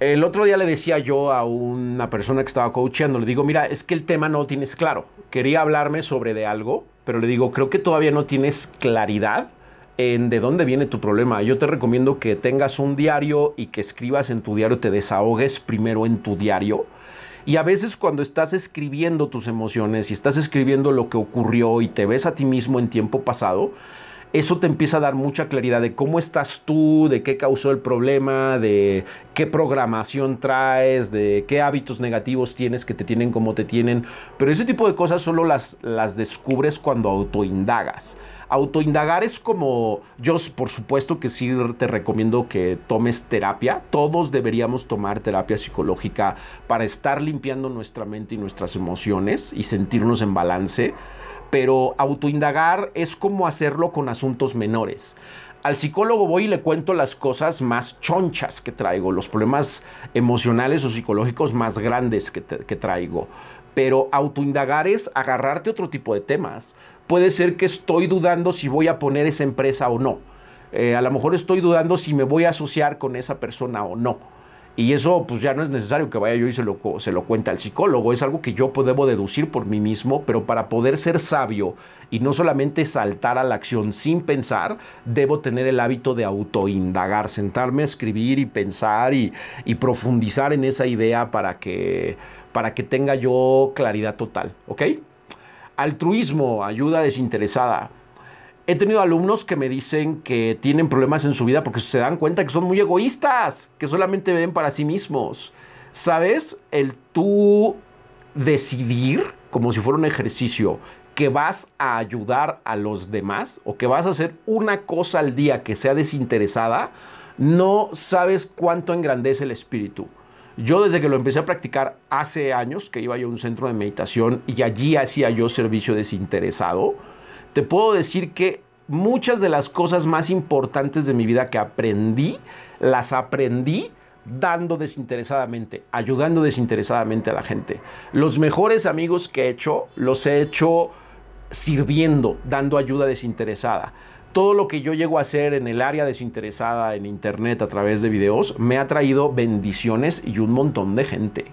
S1: El otro día le decía yo a una persona que estaba coachando, le digo, mira, es que el tema no tienes claro. Quería hablarme sobre de algo, pero le digo, creo que todavía no tienes claridad en de dónde viene tu problema. Yo te recomiendo que tengas un diario y que escribas en tu diario, te desahogues primero en tu diario y a veces cuando estás escribiendo tus emociones y estás escribiendo lo que ocurrió y te ves a ti mismo en tiempo pasado, eso te empieza a dar mucha claridad de cómo estás tú, de qué causó el problema, de qué programación traes, de qué hábitos negativos tienes que te tienen como te tienen. Pero ese tipo de cosas solo las, las descubres cuando autoindagas autoindagar es como, yo por supuesto que sí te recomiendo que tomes terapia, todos deberíamos tomar terapia psicológica para estar limpiando nuestra mente y nuestras emociones y sentirnos en balance, pero autoindagar es como hacerlo con asuntos menores al psicólogo voy y le cuento las cosas más chonchas que traigo, los problemas emocionales o psicológicos más grandes que, traigo. Pero autoindagar es agarrarte otro tipo de temas puede ser que estoy dudando si voy a poner esa empresa o no. Eh, a lo mejor estoy dudando si me voy a asociar con esa persona o no. Y eso pues ya no es necesario que vaya yo y se lo, se lo cuente al psicólogo, es algo que yo pues, debo deducir por mí mismo, pero para poder ser sabio y no solamente saltar a la acción sin pensar, debo tener el hábito de autoindagar, sentarme a escribir y pensar y, y profundizar en esa idea para que, para que tenga yo claridad total, ¿ok? altruismo, ayuda desinteresada. He tenido alumnos que me dicen que tienen problemas en su vida porque se dan cuenta que son muy egoístas, que solamente ven para sí mismos. ¿Sabes? El tú decidir, como si fuera un ejercicio, que vas a ayudar a los demás o que vas a hacer una cosa al día que sea desinteresada, no sabes cuánto engrandece el espíritu. Yo desde que lo empecé a practicar hace años, que iba yo a un centro de meditación y allí hacía yo servicio desinteresado, te puedo decir que muchas de las cosas más importantes de mi vida que aprendí, las aprendí dando desinteresadamente, ayudando desinteresadamente a la gente. Los mejores amigos que he hecho, los he hecho sirviendo, dando ayuda desinteresada todo lo que yo llego a hacer en el área desinteresada en Internet a través de videos me ha traído bendiciones y un montón de gente.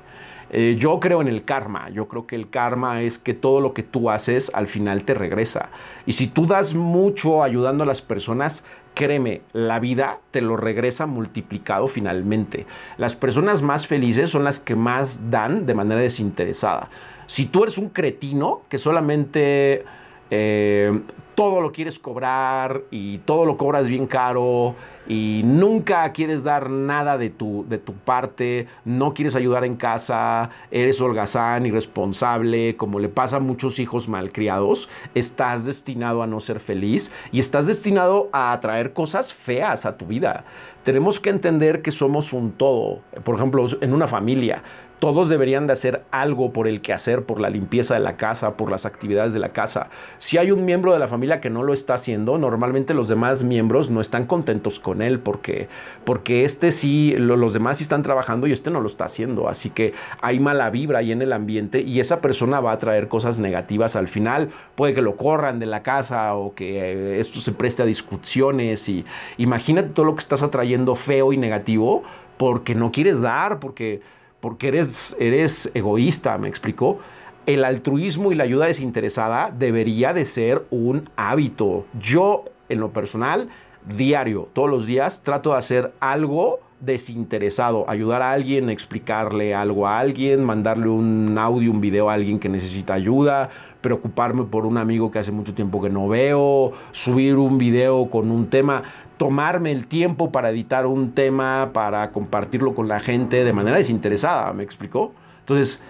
S1: Eh, yo creo en el karma, yo creo que el karma es que todo lo que tú haces al final te regresa. Y si tú das mucho ayudando a las personas, créeme, la vida te lo regresa multiplicado finalmente. Las personas más felices son las que más dan de manera desinteresada. Si tú eres un cretino que solamente eh, todo lo quieres cobrar y todo lo cobras bien caro y nunca quieres dar nada de tu, de tu parte, no quieres ayudar en casa, eres holgazán, irresponsable, como le pasa a muchos hijos malcriados, estás destinado a no ser feliz y estás destinado a atraer cosas feas a tu vida. Tenemos que entender que somos un todo, por ejemplo, en una familia. Todos deberían de hacer algo por el que hacer, por la limpieza de la casa, por las actividades de la casa. Si hay un miembro de la familia que no lo está haciendo, normalmente los demás miembros no están contentos con él porque, porque este sí, los demás sí están trabajando y este no lo está haciendo. Así que hay mala vibra ahí en el ambiente y esa persona va a traer cosas negativas al final. Puede que lo corran de la casa o que eh, esto se preste a discusiones y imagínate todo lo que estás atrayendo feo y negativo porque no quieres dar, porque porque eres, eres egoísta, me explicó. El altruismo y la ayuda desinteresada debería de ser un hábito. Yo, en lo personal, diario, todos los días, trato de hacer algo desinteresado, ayudar a alguien, explicarle algo a alguien, mandarle un audio, un video a alguien que necesita ayuda, preocuparme por un amigo que hace mucho tiempo que no veo, subir un video con un tema, tomarme el tiempo para editar un tema, para compartirlo con la gente de manera desinteresada, ¿me explicó? Entonces,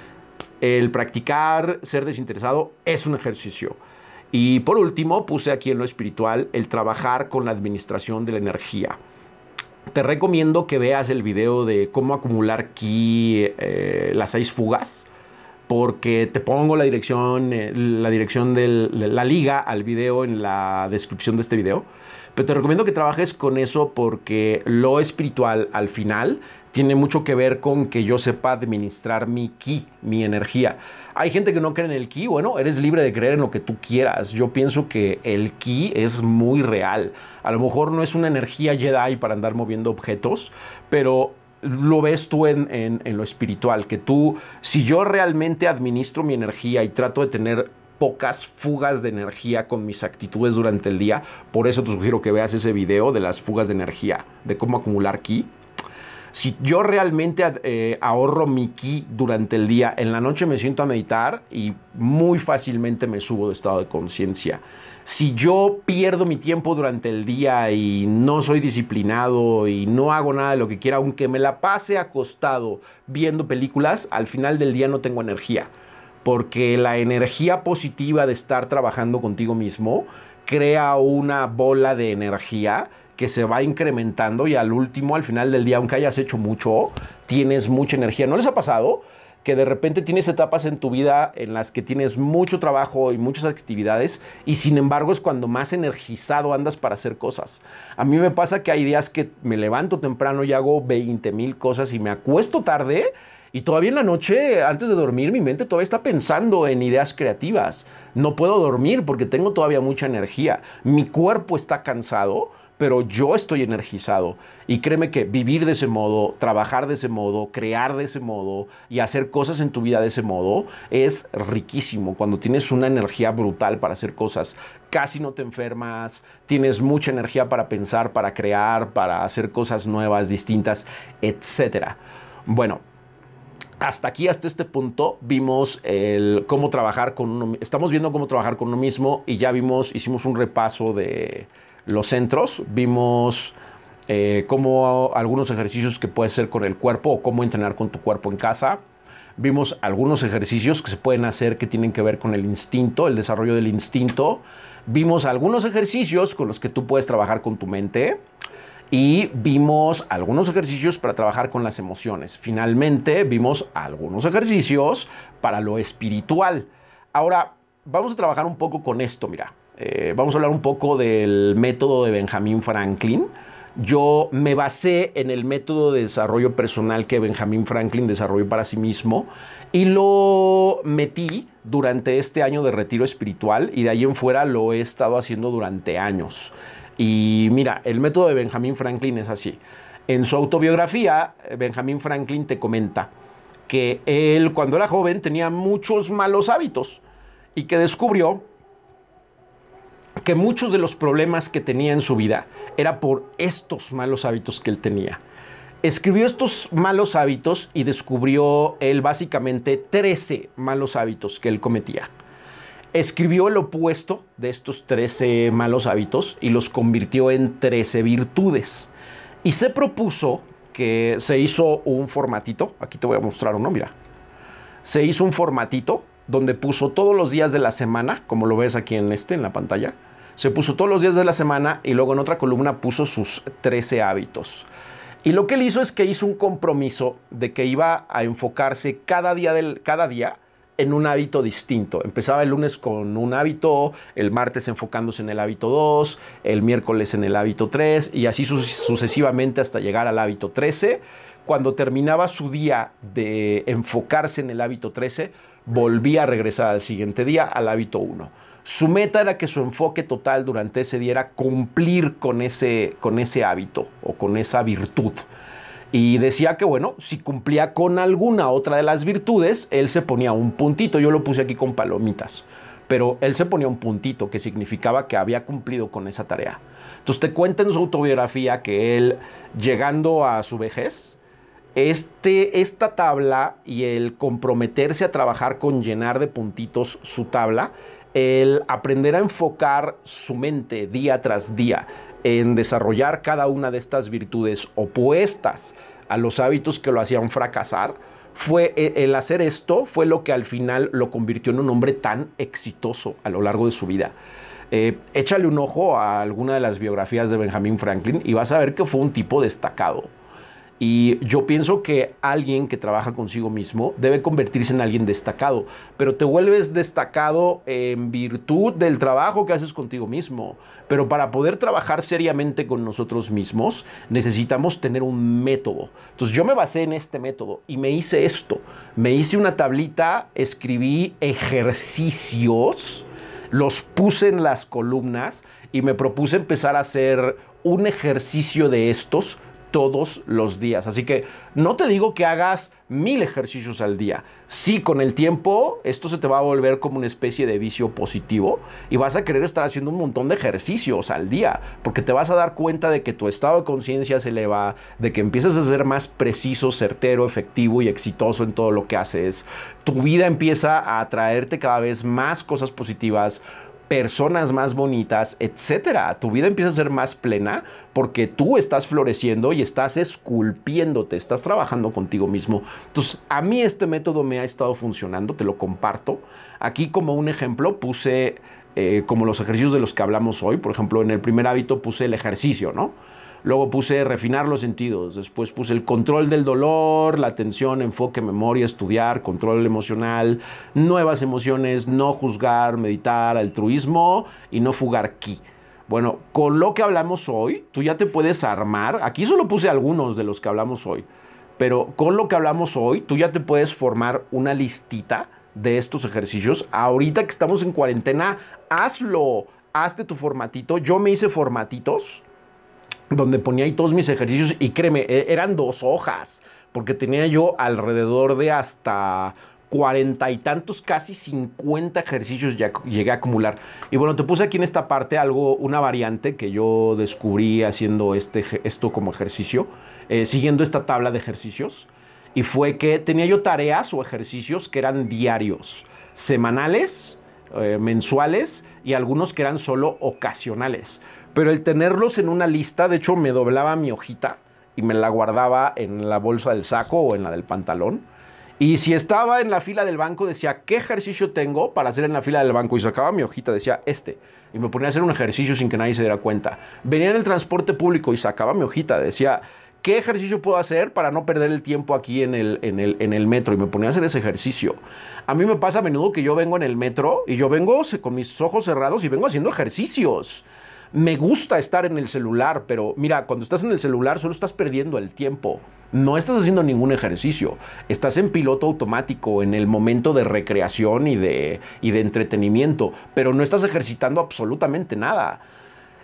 S1: el practicar ser desinteresado es un ejercicio. Y por último, puse aquí en lo espiritual el trabajar con la administración de la energía. Te recomiendo que veas el video de cómo acumular aquí eh, las seis fugas porque te pongo la dirección, eh, la dirección de la liga al video en la descripción de este video. Pero te recomiendo que trabajes con eso porque lo espiritual al final tiene mucho que ver con que yo sepa administrar mi ki, mi energía. Hay gente que no cree en el ki, bueno, eres libre de creer en lo que tú quieras. Yo pienso que el ki es muy real. A lo mejor no es una energía Jedi para andar moviendo objetos, pero lo ves tú en, lo espiritual, que tú, si yo realmente administro mi energía y trato de tener pocas fugas de energía con mis actitudes durante el día. Por eso te sugiero que veas ese video de las fugas de energía, de cómo acumular ki. Si yo realmente eh, ahorro mi ki durante el día, en la noche me siento a meditar y muy fácilmente me subo de estado de conciencia si yo pierdo mi tiempo durante el día y no soy disciplinado y no hago nada de lo que quiera, aunque me la pase acostado viendo películas, al final del día no tengo energía. Porque la energía positiva de estar trabajando contigo mismo crea una bola de energía que se va incrementando y al último, al final del día, aunque hayas hecho mucho, tienes mucha energía. ¿No les ha pasado? que de repente tienes etapas en tu vida en las que tienes mucho trabajo y muchas actividades y sin embargo es cuando más energizado andas para hacer cosas. A mí me pasa que hay días que me levanto temprano y hago 20 mil cosas y me acuesto tarde y todavía en la noche, antes de dormir, mi mente todavía está pensando en ideas creativas. No puedo dormir porque tengo todavía mucha energía. Mi cuerpo está cansado, pero yo estoy energizado. Y créeme que vivir de ese modo, trabajar de ese modo, crear de ese modo y hacer cosas en tu vida de ese modo es riquísimo. Cuando tienes una energía brutal para hacer cosas, casi no te enfermas, tienes mucha energía para pensar, para crear, para hacer cosas nuevas, distintas, etc. Bueno, hasta aquí, hasta este punto, vimos cómo trabajar con uno. Estamos viendo cómo trabajar con uno mismo y ya vimos, hicimos un repaso de los centros, vimos eh, como algunos ejercicios que puedes hacer con el cuerpo o cómo entrenar con tu cuerpo en casa. Vimos algunos ejercicios que se pueden hacer que tienen que ver con el instinto, el desarrollo del instinto. Vimos algunos ejercicios con los que tú puedes trabajar con tu mente y vimos algunos ejercicios para trabajar con las emociones. Finalmente vimos algunos ejercicios para lo espiritual. Ahora, vamos a trabajar un poco con esto, mira. Eh, vamos a hablar un poco del método de Benjamin Franklin. Yo me basé en el método de desarrollo personal que Benjamin Franklin desarrolló para sí mismo y lo metí durante este año de retiro espiritual y de ahí en fuera lo he estado haciendo durante años. Y mira, el método de Benjamin Franklin es así. En su autobiografía, Benjamin Franklin te comenta que él cuando era joven tenía muchos malos hábitos y que descubrió que muchos de los problemas que tenía en su vida era por estos malos hábitos que él tenía. Escribió estos malos hábitos y descubrió él básicamente 13 malos hábitos que él cometía. Escribió el opuesto de estos 13 malos hábitos y los convirtió en 13 virtudes. Y se propuso que se hizo un formatito, aquí te voy a mostrar uno, mira. Se hizo un formatito donde puso todos los días de la semana, como lo ves aquí en este, en la pantalla, se puso todos los días de la semana y luego en otra columna puso sus 13 hábitos. Y lo que él hizo es que hizo un compromiso de que iba a enfocarse cada día, cada día en un hábito distinto. Empezaba el lunes con un hábito, el martes enfocándose en el hábito 2, el miércoles en el hábito 3 y así sucesivamente hasta llegar al hábito 13. Cuando terminaba su día de enfocarse en el hábito 13, volvía a regresar al siguiente día al hábito 1. Su meta era que su enfoque total durante ese día era cumplir con ese, con ese hábito o con esa virtud. Y decía que, bueno, si cumplía con alguna otra de las virtudes, él se ponía un puntito. Yo lo puse aquí con palomitas. Pero él se ponía un puntito que significaba que había cumplido con esa tarea. Entonces te cuenta en su autobiografía que él, llegando a su vejez, este, esta tabla y el comprometerse a trabajar con llenar de puntitos su tabla el aprender a enfocar su mente día tras día en desarrollar cada una de estas virtudes opuestas a los hábitos que lo hacían fracasar, fue e, el hacer esto fue lo que al final lo convirtió en un hombre tan exitoso a lo largo de su vida. Eh, échale un ojo a alguna de las biografías de Benjamin Franklin y vas a ver que fue un tipo destacado, y yo pienso que alguien que trabaja consigo mismo debe convertirse en alguien destacado, pero te vuelves destacado en virtud del trabajo que haces contigo mismo. Pero para poder trabajar seriamente con nosotros mismos, necesitamos tener un método. Entonces yo me basé en este método y me hice esto. Me hice una tablita, escribí ejercicios, los puse en las columnas y me propuse empezar a hacer un ejercicio de estos todos los días. Así que no te digo que hagas mil ejercicios al día. Sí, con el tiempo esto se te va a volver como una especie de vicio positivo y vas a querer estar haciendo un montón de ejercicios al día porque te vas a dar cuenta de que tu estado de conciencia se eleva, de que empiezas a ser más preciso, certero, efectivo y exitoso en todo lo que haces. Tu vida empieza a atraerte cada vez más cosas positivas, personas más bonitas, etcétera. Tu vida empieza a ser más plena porque tú estás floreciendo y estás esculpiéndote, estás trabajando contigo mismo. Entonces, a mí este método me ha estado funcionando, te lo comparto. Aquí como un ejemplo puse eh, como los ejercicios de los que hablamos hoy, por ejemplo, en el primer hábito puse el ejercicio, ¿no? Luego puse refinar los sentidos, después puse el control del dolor, la atención, enfoque, memoria, estudiar, control emocional, nuevas emociones, no juzgar, meditar, altruismo y no fugar ki. Bueno, con lo que hablamos hoy, tú ya te puedes armar. Aquí solo puse algunos de los que hablamos hoy, pero con lo que hablamos hoy, tú ya te puedes formar una listita de estos ejercicios. Ahorita que estamos en cuarentena, hazlo. Hazte tu formatito. Yo me hice formatitos donde ponía ahí todos mis ejercicios y créeme, e-, eran dos hojas, porque tenía yo alrededor de hasta cuarenta y tantos, casi cincuenta ejercicios ya llegué a acumular. Y bueno, te puse aquí en esta parte algo, una variante que yo descubrí haciendo este, esto como ejercicio, eh, siguiendo esta tabla de ejercicios. Y fue que tenía yo tareas o ejercicios que eran diarios, semanales, eh, mensuales y algunos que eran solo ocasionales pero el tenerlos en una lista, de hecho me doblaba mi hojita y me la guardaba en la bolsa del saco o en la del pantalón. Y si estaba en la fila del banco, decía, ¿qué ejercicio tengo para hacer en la fila del banco? Y sacaba mi hojita, decía, este. Y me ponía a hacer un ejercicio sin que nadie se diera cuenta. Venía en el transporte público y sacaba mi hojita, decía, ¿qué ejercicio puedo hacer para no perder el tiempo aquí en el, en el, en el metro? Y me ponía a hacer ese ejercicio. A mí me pasa a menudo que yo vengo en el metro y yo vengo con mis ojos cerrados y vengo haciendo ejercicios me gusta estar en el celular, pero mira, cuando estás en el celular solo estás perdiendo el tiempo. No estás haciendo ningún ejercicio. Estás en piloto automático, en el momento de recreación y de, y de entretenimiento, pero no estás ejercitando absolutamente nada.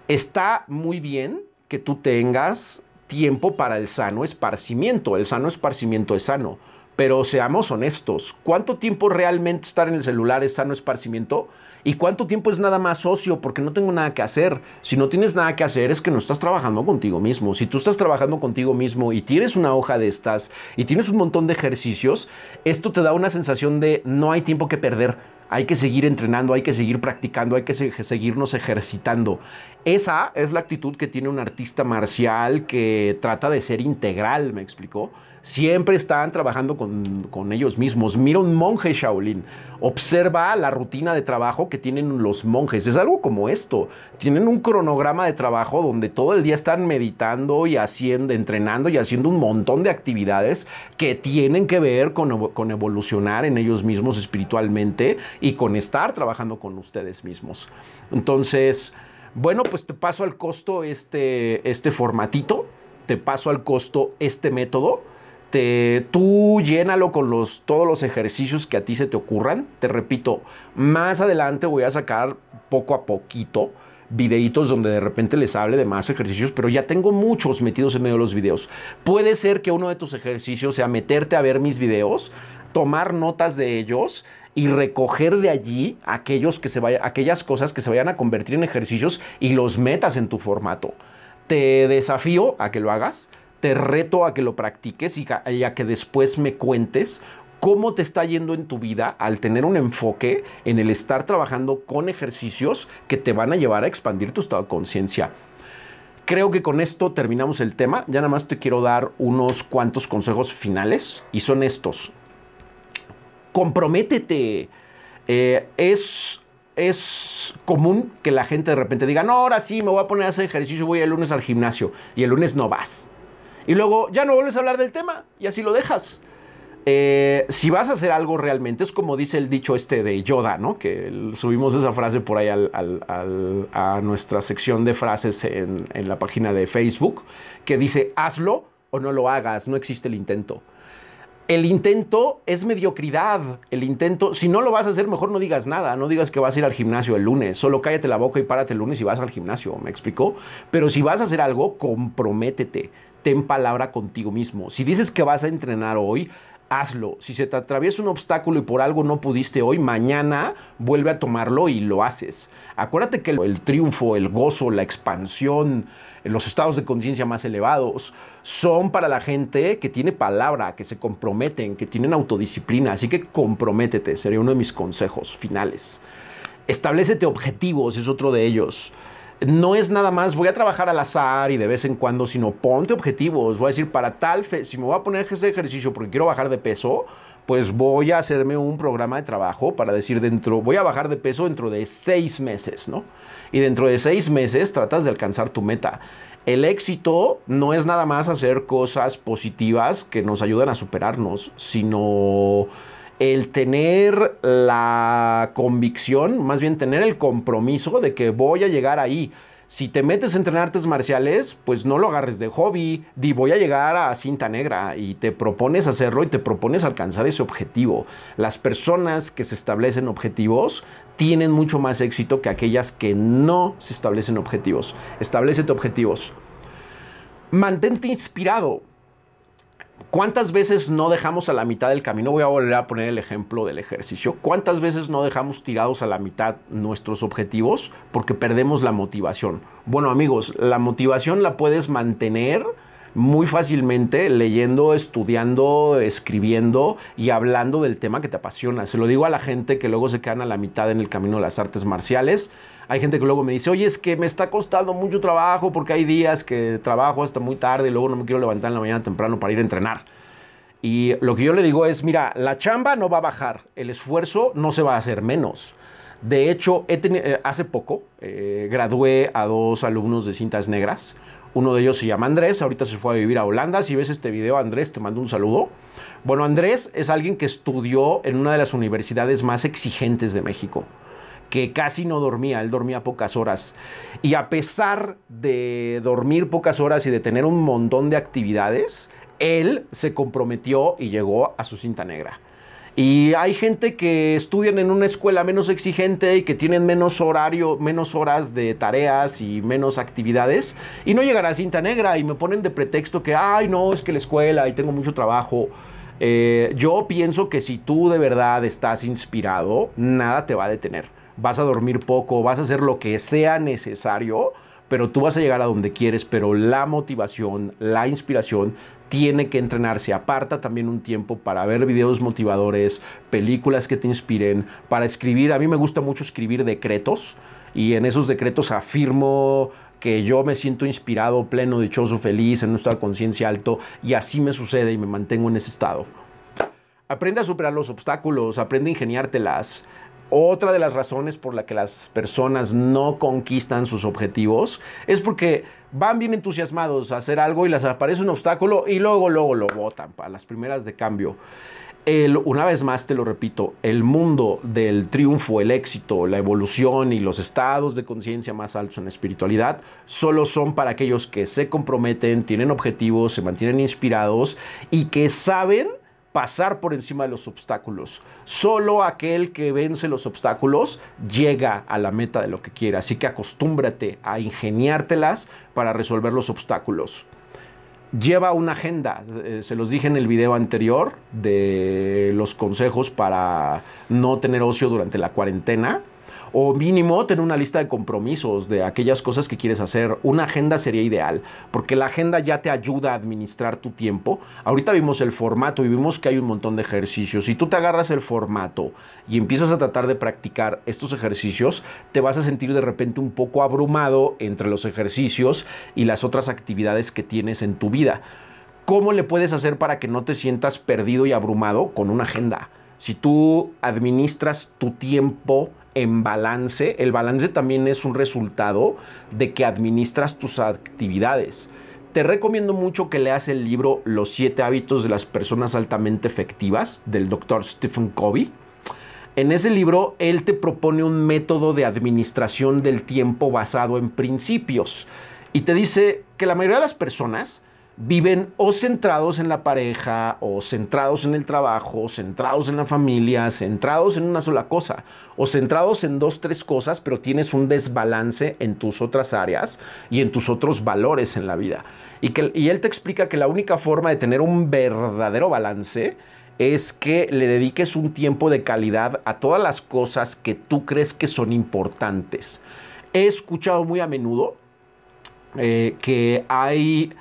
S1: Está muy bien que tú tengas tiempo para el sano esparcimiento. El sano esparcimiento es sano. Pero seamos honestos, ¿cuánto tiempo realmente estar en el celular es sano esparcimiento? ¿Y cuánto tiempo es nada más ocio? Porque no tengo nada que hacer. Si no tienes nada que hacer es que no estás trabajando contigo mismo. Si tú estás trabajando contigo mismo y tienes una hoja de estas y tienes un montón de ejercicios, esto te da una sensación de no hay tiempo que perder. Hay que seguir entrenando, hay que seguir practicando, hay que seguirnos ejercitando. Esa es la actitud que tiene un artista marcial que trata de ser integral, me explicó. Siempre están trabajando con, ellos mismos. Mira un monje Shaolin. Observa la rutina de trabajo que tienen los monjes. Es algo como esto. Tienen un cronograma de trabajo donde todo el día están meditando y haciendo, entrenando y haciendo un montón de actividades que tienen que ver con, evolucionar en ellos mismos espiritualmente y con estar trabajando con ustedes mismos. Entonces, bueno, pues te paso al costo este, este formatito, te paso al costo este método este, tú llénalo con los, todos los ejercicios que a ti se te ocurran. Te repito, más adelante voy a sacar poco a poquito videitos donde de repente les hable de más ejercicios, pero ya tengo muchos metidos en medio de los videos. Puede ser que uno de tus ejercicios sea meterte a ver mis videos, tomar notas de ellos y recoger de allí aquellos que se aquellas cosas que se vayan a convertir en ejercicios y los metas en tu formato. Te desafío a que lo hagas. Te reto a que lo practiques y a, que después me cuentes cómo te está yendo en tu vida al tener un enfoque en el estar trabajando con ejercicios que te van a llevar a expandir tu estado de conciencia. Creo que con esto terminamos el tema. Ya nada más te quiero dar unos cuantos consejos finales y son estos. Comprométete. Eh, es, es común que la gente de repente diga, no, ahora sí, me voy a poner a hacer ejercicio, voy el lunes al gimnasio y el lunes no vas y luego ya no vuelves a hablar del tema y así lo dejas. Eh, si vas a hacer algo realmente, es como dice el dicho este de Yoda, ¿no? Que subimos esa frase por ahí a nuestra sección de frases en, en, la página de Facebook, que dice, hazlo o no lo hagas, no existe el intento. El intento es mediocridad, el intento, si no lo vas a hacer, mejor no digas nada, no digas que vas a ir al gimnasio el lunes, solo cállate la boca y párate el lunes y vas al gimnasio, ¿me explicó? Pero si vas a hacer algo, comprométete ten palabra contigo mismo. Si dices que vas a entrenar hoy, hazlo. Si se te atraviesa un obstáculo y por algo no pudiste hoy, mañana vuelve a tomarlo y lo haces. Acuérdate que el triunfo, el gozo, la expansión, los estados de conciencia más elevados son para la gente que tiene palabra, que se comprometen, que tienen autodisciplina. Así que comprométete, sería uno de mis consejos finales. Establecete objetivos, es otro de ellos no es nada más voy a trabajar al azar y de vez en cuando, sino ponte objetivos. Voy a decir, para tal, fe, si me voy a poner ese ejercicio porque quiero bajar de peso, pues voy a hacerme un programa de trabajo para decir dentro, voy a bajar de peso dentro de seis meses, ¿no? Y dentro de seis meses tratas de alcanzar tu meta. El éxito no es nada más hacer cosas positivas que nos ayudan a superarnos, sino el tener la convicción, más bien tener el compromiso de que voy a llegar ahí. Si te metes a entrenar artes marciales, pues no lo agarres de hobby, di voy a llegar a cinta negra y te propones hacerlo y te propones alcanzar ese objetivo. Las personas que se establecen objetivos tienen mucho más éxito que aquellas que no se establecen objetivos. Establecete objetivos. Mantente inspirado. ¿Cuántas veces no dejamos a la mitad del camino? Voy a volver a poner el ejemplo del ejercicio. ¿Cuántas veces no dejamos tirados a la mitad nuestros objetivos porque perdemos la motivación? Bueno amigos, la motivación la puedes mantener muy fácilmente leyendo, estudiando, escribiendo y hablando del tema que te apasiona. Se lo digo a la gente que luego se quedan a la mitad en el camino de las artes marciales hay gente que luego me dice, oye, es que me está costando mucho trabajo porque hay días que trabajo hasta muy tarde y luego no me quiero levantar en la mañana temprano para ir a entrenar. Y lo que yo le digo es, mira, la chamba no va a bajar, el esfuerzo no se va a hacer menos. De hecho, eh, hace poco eh, gradué a dos alumnos de cintas negras. Uno de ellos se llama Andrés, ahorita se fue a vivir a Holanda. Si ves este video, Andrés, te mando un saludo. Bueno, Andrés es alguien que estudió en una de las universidades más exigentes de México que casi no dormía, él dormía pocas horas. Y a pesar de dormir pocas horas y de tener un montón de actividades, él se comprometió y llegó a su cinta negra. Y hay gente que estudian en una escuela menos exigente y que tienen menos horario, menos horas de tareas y menos actividades y no llegará a cinta negra y me ponen de pretexto que, ay, no, es que la escuela y tengo mucho trabajo. Eh, yo pienso que si tú de verdad estás inspirado, nada te va a detener vas a dormir poco, vas a hacer lo que sea necesario, pero tú vas a llegar a donde quieres, pero la motivación, la inspiración tiene que entrenarse. Aparta también un tiempo para ver videos motivadores, películas que te inspiren, para escribir. A mí me gusta mucho escribir decretos y en esos decretos afirmo que yo me siento inspirado, pleno, dichoso, feliz, en nuestra conciencia alto y así me sucede y me mantengo en ese estado. Aprende a superar los obstáculos, aprende a ingeniártelas. Otra de las razones por la que las personas no conquistan sus objetivos es porque van bien entusiasmados a hacer algo y les aparece un obstáculo y luego, luego lo botan para las primeras de cambio. una vez más te lo repito, el mundo del triunfo, el éxito, la evolución y los estados de conciencia más altos en espiritualidad solo son para aquellos que se comprometen, tienen objetivos, se mantienen inspirados y que saben pasar por encima de los obstáculos. Solo aquel que vence los obstáculos llega a la meta de lo que quiere. Así que acostúmbrate a ingeniártelas para resolver los obstáculos. Lleva una agenda, eh, se los dije en el video anterior de los consejos para no tener ocio durante la cuarentena o mínimo tener una lista de compromisos de aquellas cosas que quieres hacer. Una agenda sería ideal, porque la agenda ya te ayuda a administrar tu tiempo. Ahorita vimos el formato y vimos que hay un montón de ejercicios. Si tú te agarras el formato y empiezas a tratar de practicar estos ejercicios, te vas a sentir de repente un poco abrumado entre los ejercicios y las otras actividades que tienes en tu vida. ¿Cómo le puedes hacer para que no te sientas perdido y abrumado con una agenda? Si tú administras tu tiempo en balance, el balance también es un resultado de que administras tus actividades. Te recomiendo mucho que leas el libro Los siete hábitos de las personas altamente efectivas del doctor Stephen Covey. En ese libro, él te propone un método de administración del tiempo basado en principios y te dice que la mayoría de las personas viven o centrados en la pareja, o centrados en el trabajo, centrados en la familia, centrados en una sola cosa, o centrados en dos, tres cosas, pero tienes un desbalance en tus otras áreas y en tus otros valores en la vida. Y, que, y él te explica que la única forma de tener un verdadero balance es que le dediques un tiempo de calidad a todas las cosas que tú crees que son importantes. He escuchado muy a menudo eh, que hay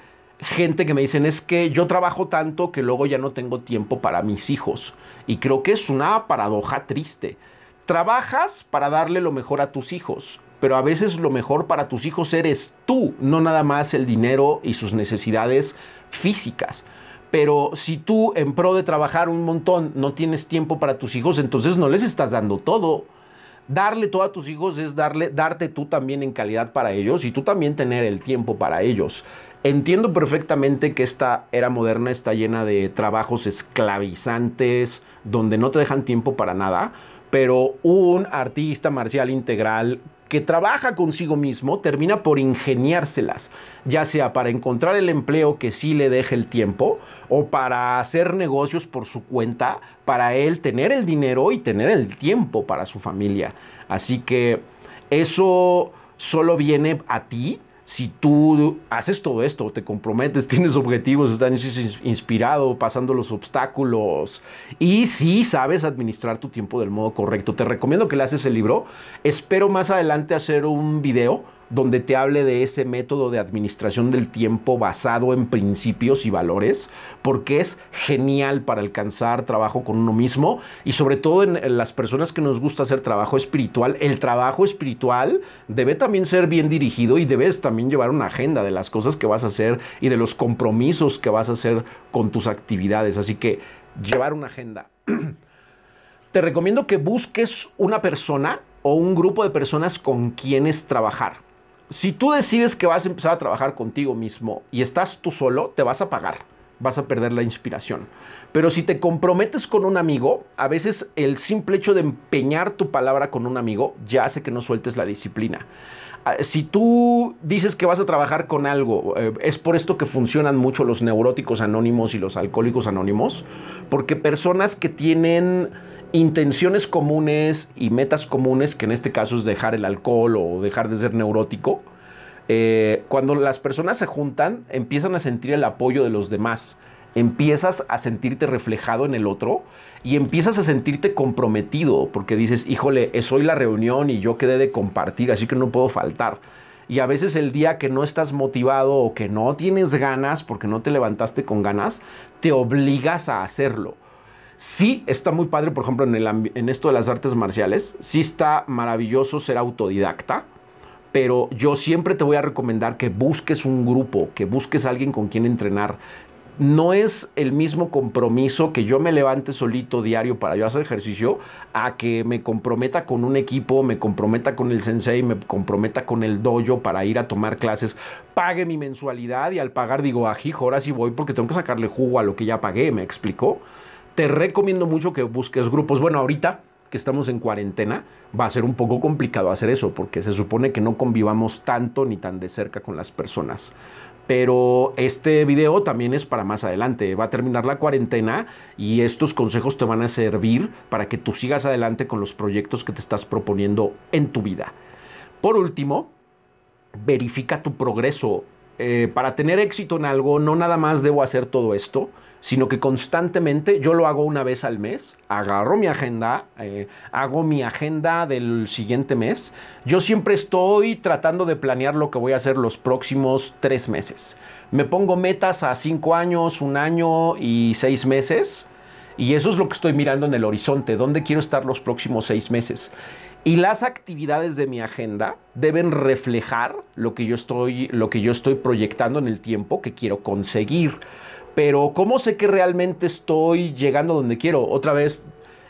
S1: gente que me dicen es que yo trabajo tanto que luego ya no tengo tiempo para mis hijos. Y creo que es una paradoja triste. Trabajas para darle lo mejor a tus hijos, pero a veces lo mejor para tus hijos eres tú, no nada más el dinero y sus necesidades físicas. Pero si tú en pro de trabajar un montón no tienes tiempo para tus hijos, entonces no les estás dando todo darle todo a tus hijos es darle, darte tú también en calidad para ellos y tú también tener el tiempo para ellos. Entiendo perfectamente que esta era moderna está llena de trabajos esclavizantes, donde no te dejan tiempo para nada, pero un artista marcial integral que trabaja consigo mismo termina por ingeniárselas, ya sea para encontrar el empleo que sí le deje el tiempo o para hacer negocios por su cuenta, para él tener el dinero y tener el tiempo para su familia. Así que eso solo viene a ti si tú haces todo esto, te comprometes, tienes objetivos, estás inspirado, pasando los obstáculos y si sabes administrar tu tiempo del modo correcto, te recomiendo que le haces el libro. Espero más adelante hacer un video donde te hable de ese método de administración del tiempo basado en principios y valores, porque es genial para alcanzar trabajo con uno mismo y sobre todo en las personas que nos gusta hacer trabajo espiritual, el trabajo espiritual debe también ser bien dirigido y debes también llevar una agenda de las cosas que vas a hacer y de los compromisos que vas a hacer con tus actividades, así que llevar una agenda. Te recomiendo que busques una persona o un grupo de personas con quienes trabajar si tú decides que vas a empezar a trabajar contigo mismo y estás tú solo, te vas a pagar, vas a perder la inspiración. Pero si te comprometes con un amigo, a veces el simple hecho de empeñar tu palabra con un amigo ya hace que no sueltes la disciplina. Ah, si tú dices que vas a trabajar con algo, eh, es por esto que funcionan mucho los neuróticos anónimos y los alcohólicos anónimos, porque personas que tienen intenciones comunes y metas comunes, que en este caso es dejar el alcohol o dejar de ser neurótico, eh, cuando las personas se juntan, empiezan a sentir el apoyo de los demás, empiezas a sentirte reflejado en el otro y empiezas a sentirte comprometido, porque dices, híjole, es hoy la reunión y yo quedé de compartir, así que no puedo faltar. Y a veces el día que no estás motivado o que no tienes ganas, porque no te levantaste con ganas, te obligas a hacerlo. Sí está muy padre, por ejemplo, en, esto de las artes marciales, sí está maravilloso ser autodidacta, pero yo siempre te voy a recomendar que busques un grupo, que busques a alguien con quien entrenar. No es el mismo compromiso que yo me levante solito diario para yo hacer ejercicio a que me comprometa con un equipo, me comprometa con el sensei, me comprometa con el dojo para ir a tomar clases, pague mi mensualidad y al pagar digo, ajijo, ahora sí voy porque tengo que sacarle jugo a lo que ya pagué, ¿me explicó? te recomiendo mucho que busques grupos. Bueno, ahorita que estamos en cuarentena, va a ser un poco complicado hacer eso, porque se supone que no convivamos tanto ni tan de cerca con las personas. Pero este video también es para más adelante. Va a terminar la cuarentena y estos consejos te van a servir para que tú sigas adelante con los proyectos que te estás proponiendo en tu vida. Por último, verifica tu progreso. Eh, para tener éxito en algo, no nada más debo hacer todo esto, sino que constantemente yo lo hago una vez al mes, agarro mi agenda, eh, hago mi agenda del siguiente mes. Yo siempre estoy tratando de planear lo que voy a hacer los próximos tres meses. Me pongo metas a cinco años, un año y seis meses. Y eso es lo que estoy mirando en el horizonte, dónde quiero estar los próximos seis meses. Y las actividades de mi agenda deben reflejar lo que yo estoy, lo que yo estoy proyectando en el tiempo que quiero conseguir. Pero ¿cómo sé que realmente estoy llegando donde quiero? Otra vez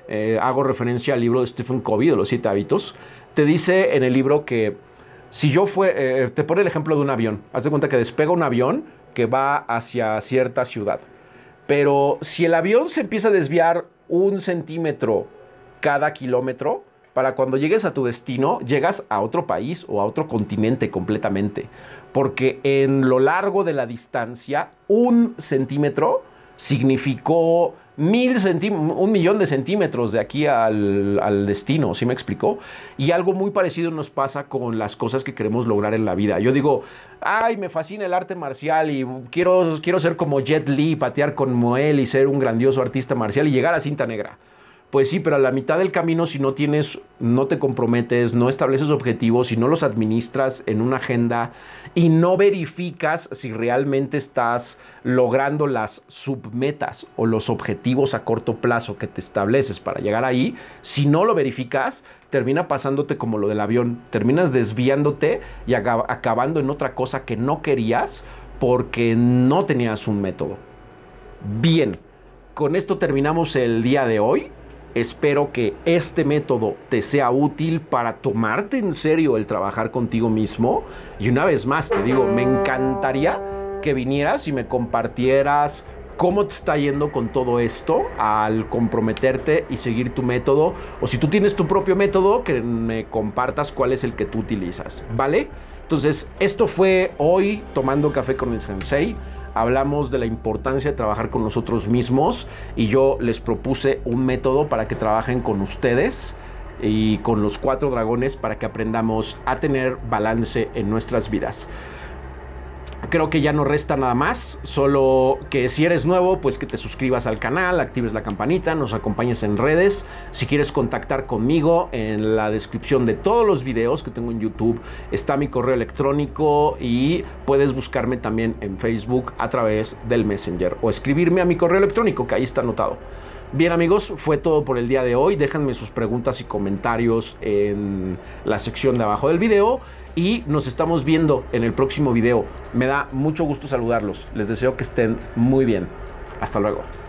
S1: eh, hago referencia al libro de Stephen Covey de los siete hábitos. Te dice en el libro que si yo fue, eh, eh, te pone el ejemplo de un avión. Haz de cuenta que despega un avión que va hacia cierta ciudad. Pero si el avión se empieza a desviar un centímetro cada kilómetro, para cuando llegues a tu destino, llegas a otro país o a otro continente completamente porque en lo largo de la distancia, un centímetro significó un millón de centímetros de aquí al, destino, ¿sí me explicó? Y algo muy parecido nos pasa con las cosas que queremos lograr en la vida. Yo digo, ay, me fascina el arte marcial y quiero, ser como Jet Li, patear con Moel y ser un grandioso artista marcial y llegar a cinta negra. Pues sí, pero a la mitad del camino si no tienes, no te comprometes, no estableces objetivos, si no los administras en una agenda y no verificas si realmente estás logrando las submetas o los objetivos a corto plazo que te estableces para llegar ahí, si no lo verificas, termina pasándote como lo del avión, terminas desviándote y acabando en otra cosa que no querías porque no tenías un método. Bien, con esto terminamos el día de hoy. Espero que este método te sea útil para tomarte en serio el trabajar contigo mismo. Y una vez más, te digo, me encantaría que vinieras y me compartieras cómo te está yendo con todo esto al comprometerte y seguir tu método. O si tú tienes tu propio método, que me compartas cuál es el que tú utilizas, ¿vale? Entonces, esto fue hoy tomando café con el sensei hablamos de la importancia de trabajar con nosotros mismos y yo les propuse un método para que trabajen con ustedes y con los cuatro dragones para que aprendamos a tener balance en nuestras vidas. Creo que ya no resta nada más, solo que si eres nuevo, pues que te suscribas al canal, actives la campanita, nos acompañes en redes. Si quieres contactar conmigo, en la descripción de todos los videos que tengo en YouTube está mi correo electrónico y puedes buscarme también en Facebook a través del Messenger o escribirme a mi correo electrónico que ahí está anotado. Bien amigos, fue todo por el día de hoy. Déjenme sus preguntas y comentarios en la sección de abajo del video y nos estamos viendo en el próximo video. Me da mucho gusto saludarlos. Les deseo que estén muy bien. Hasta luego.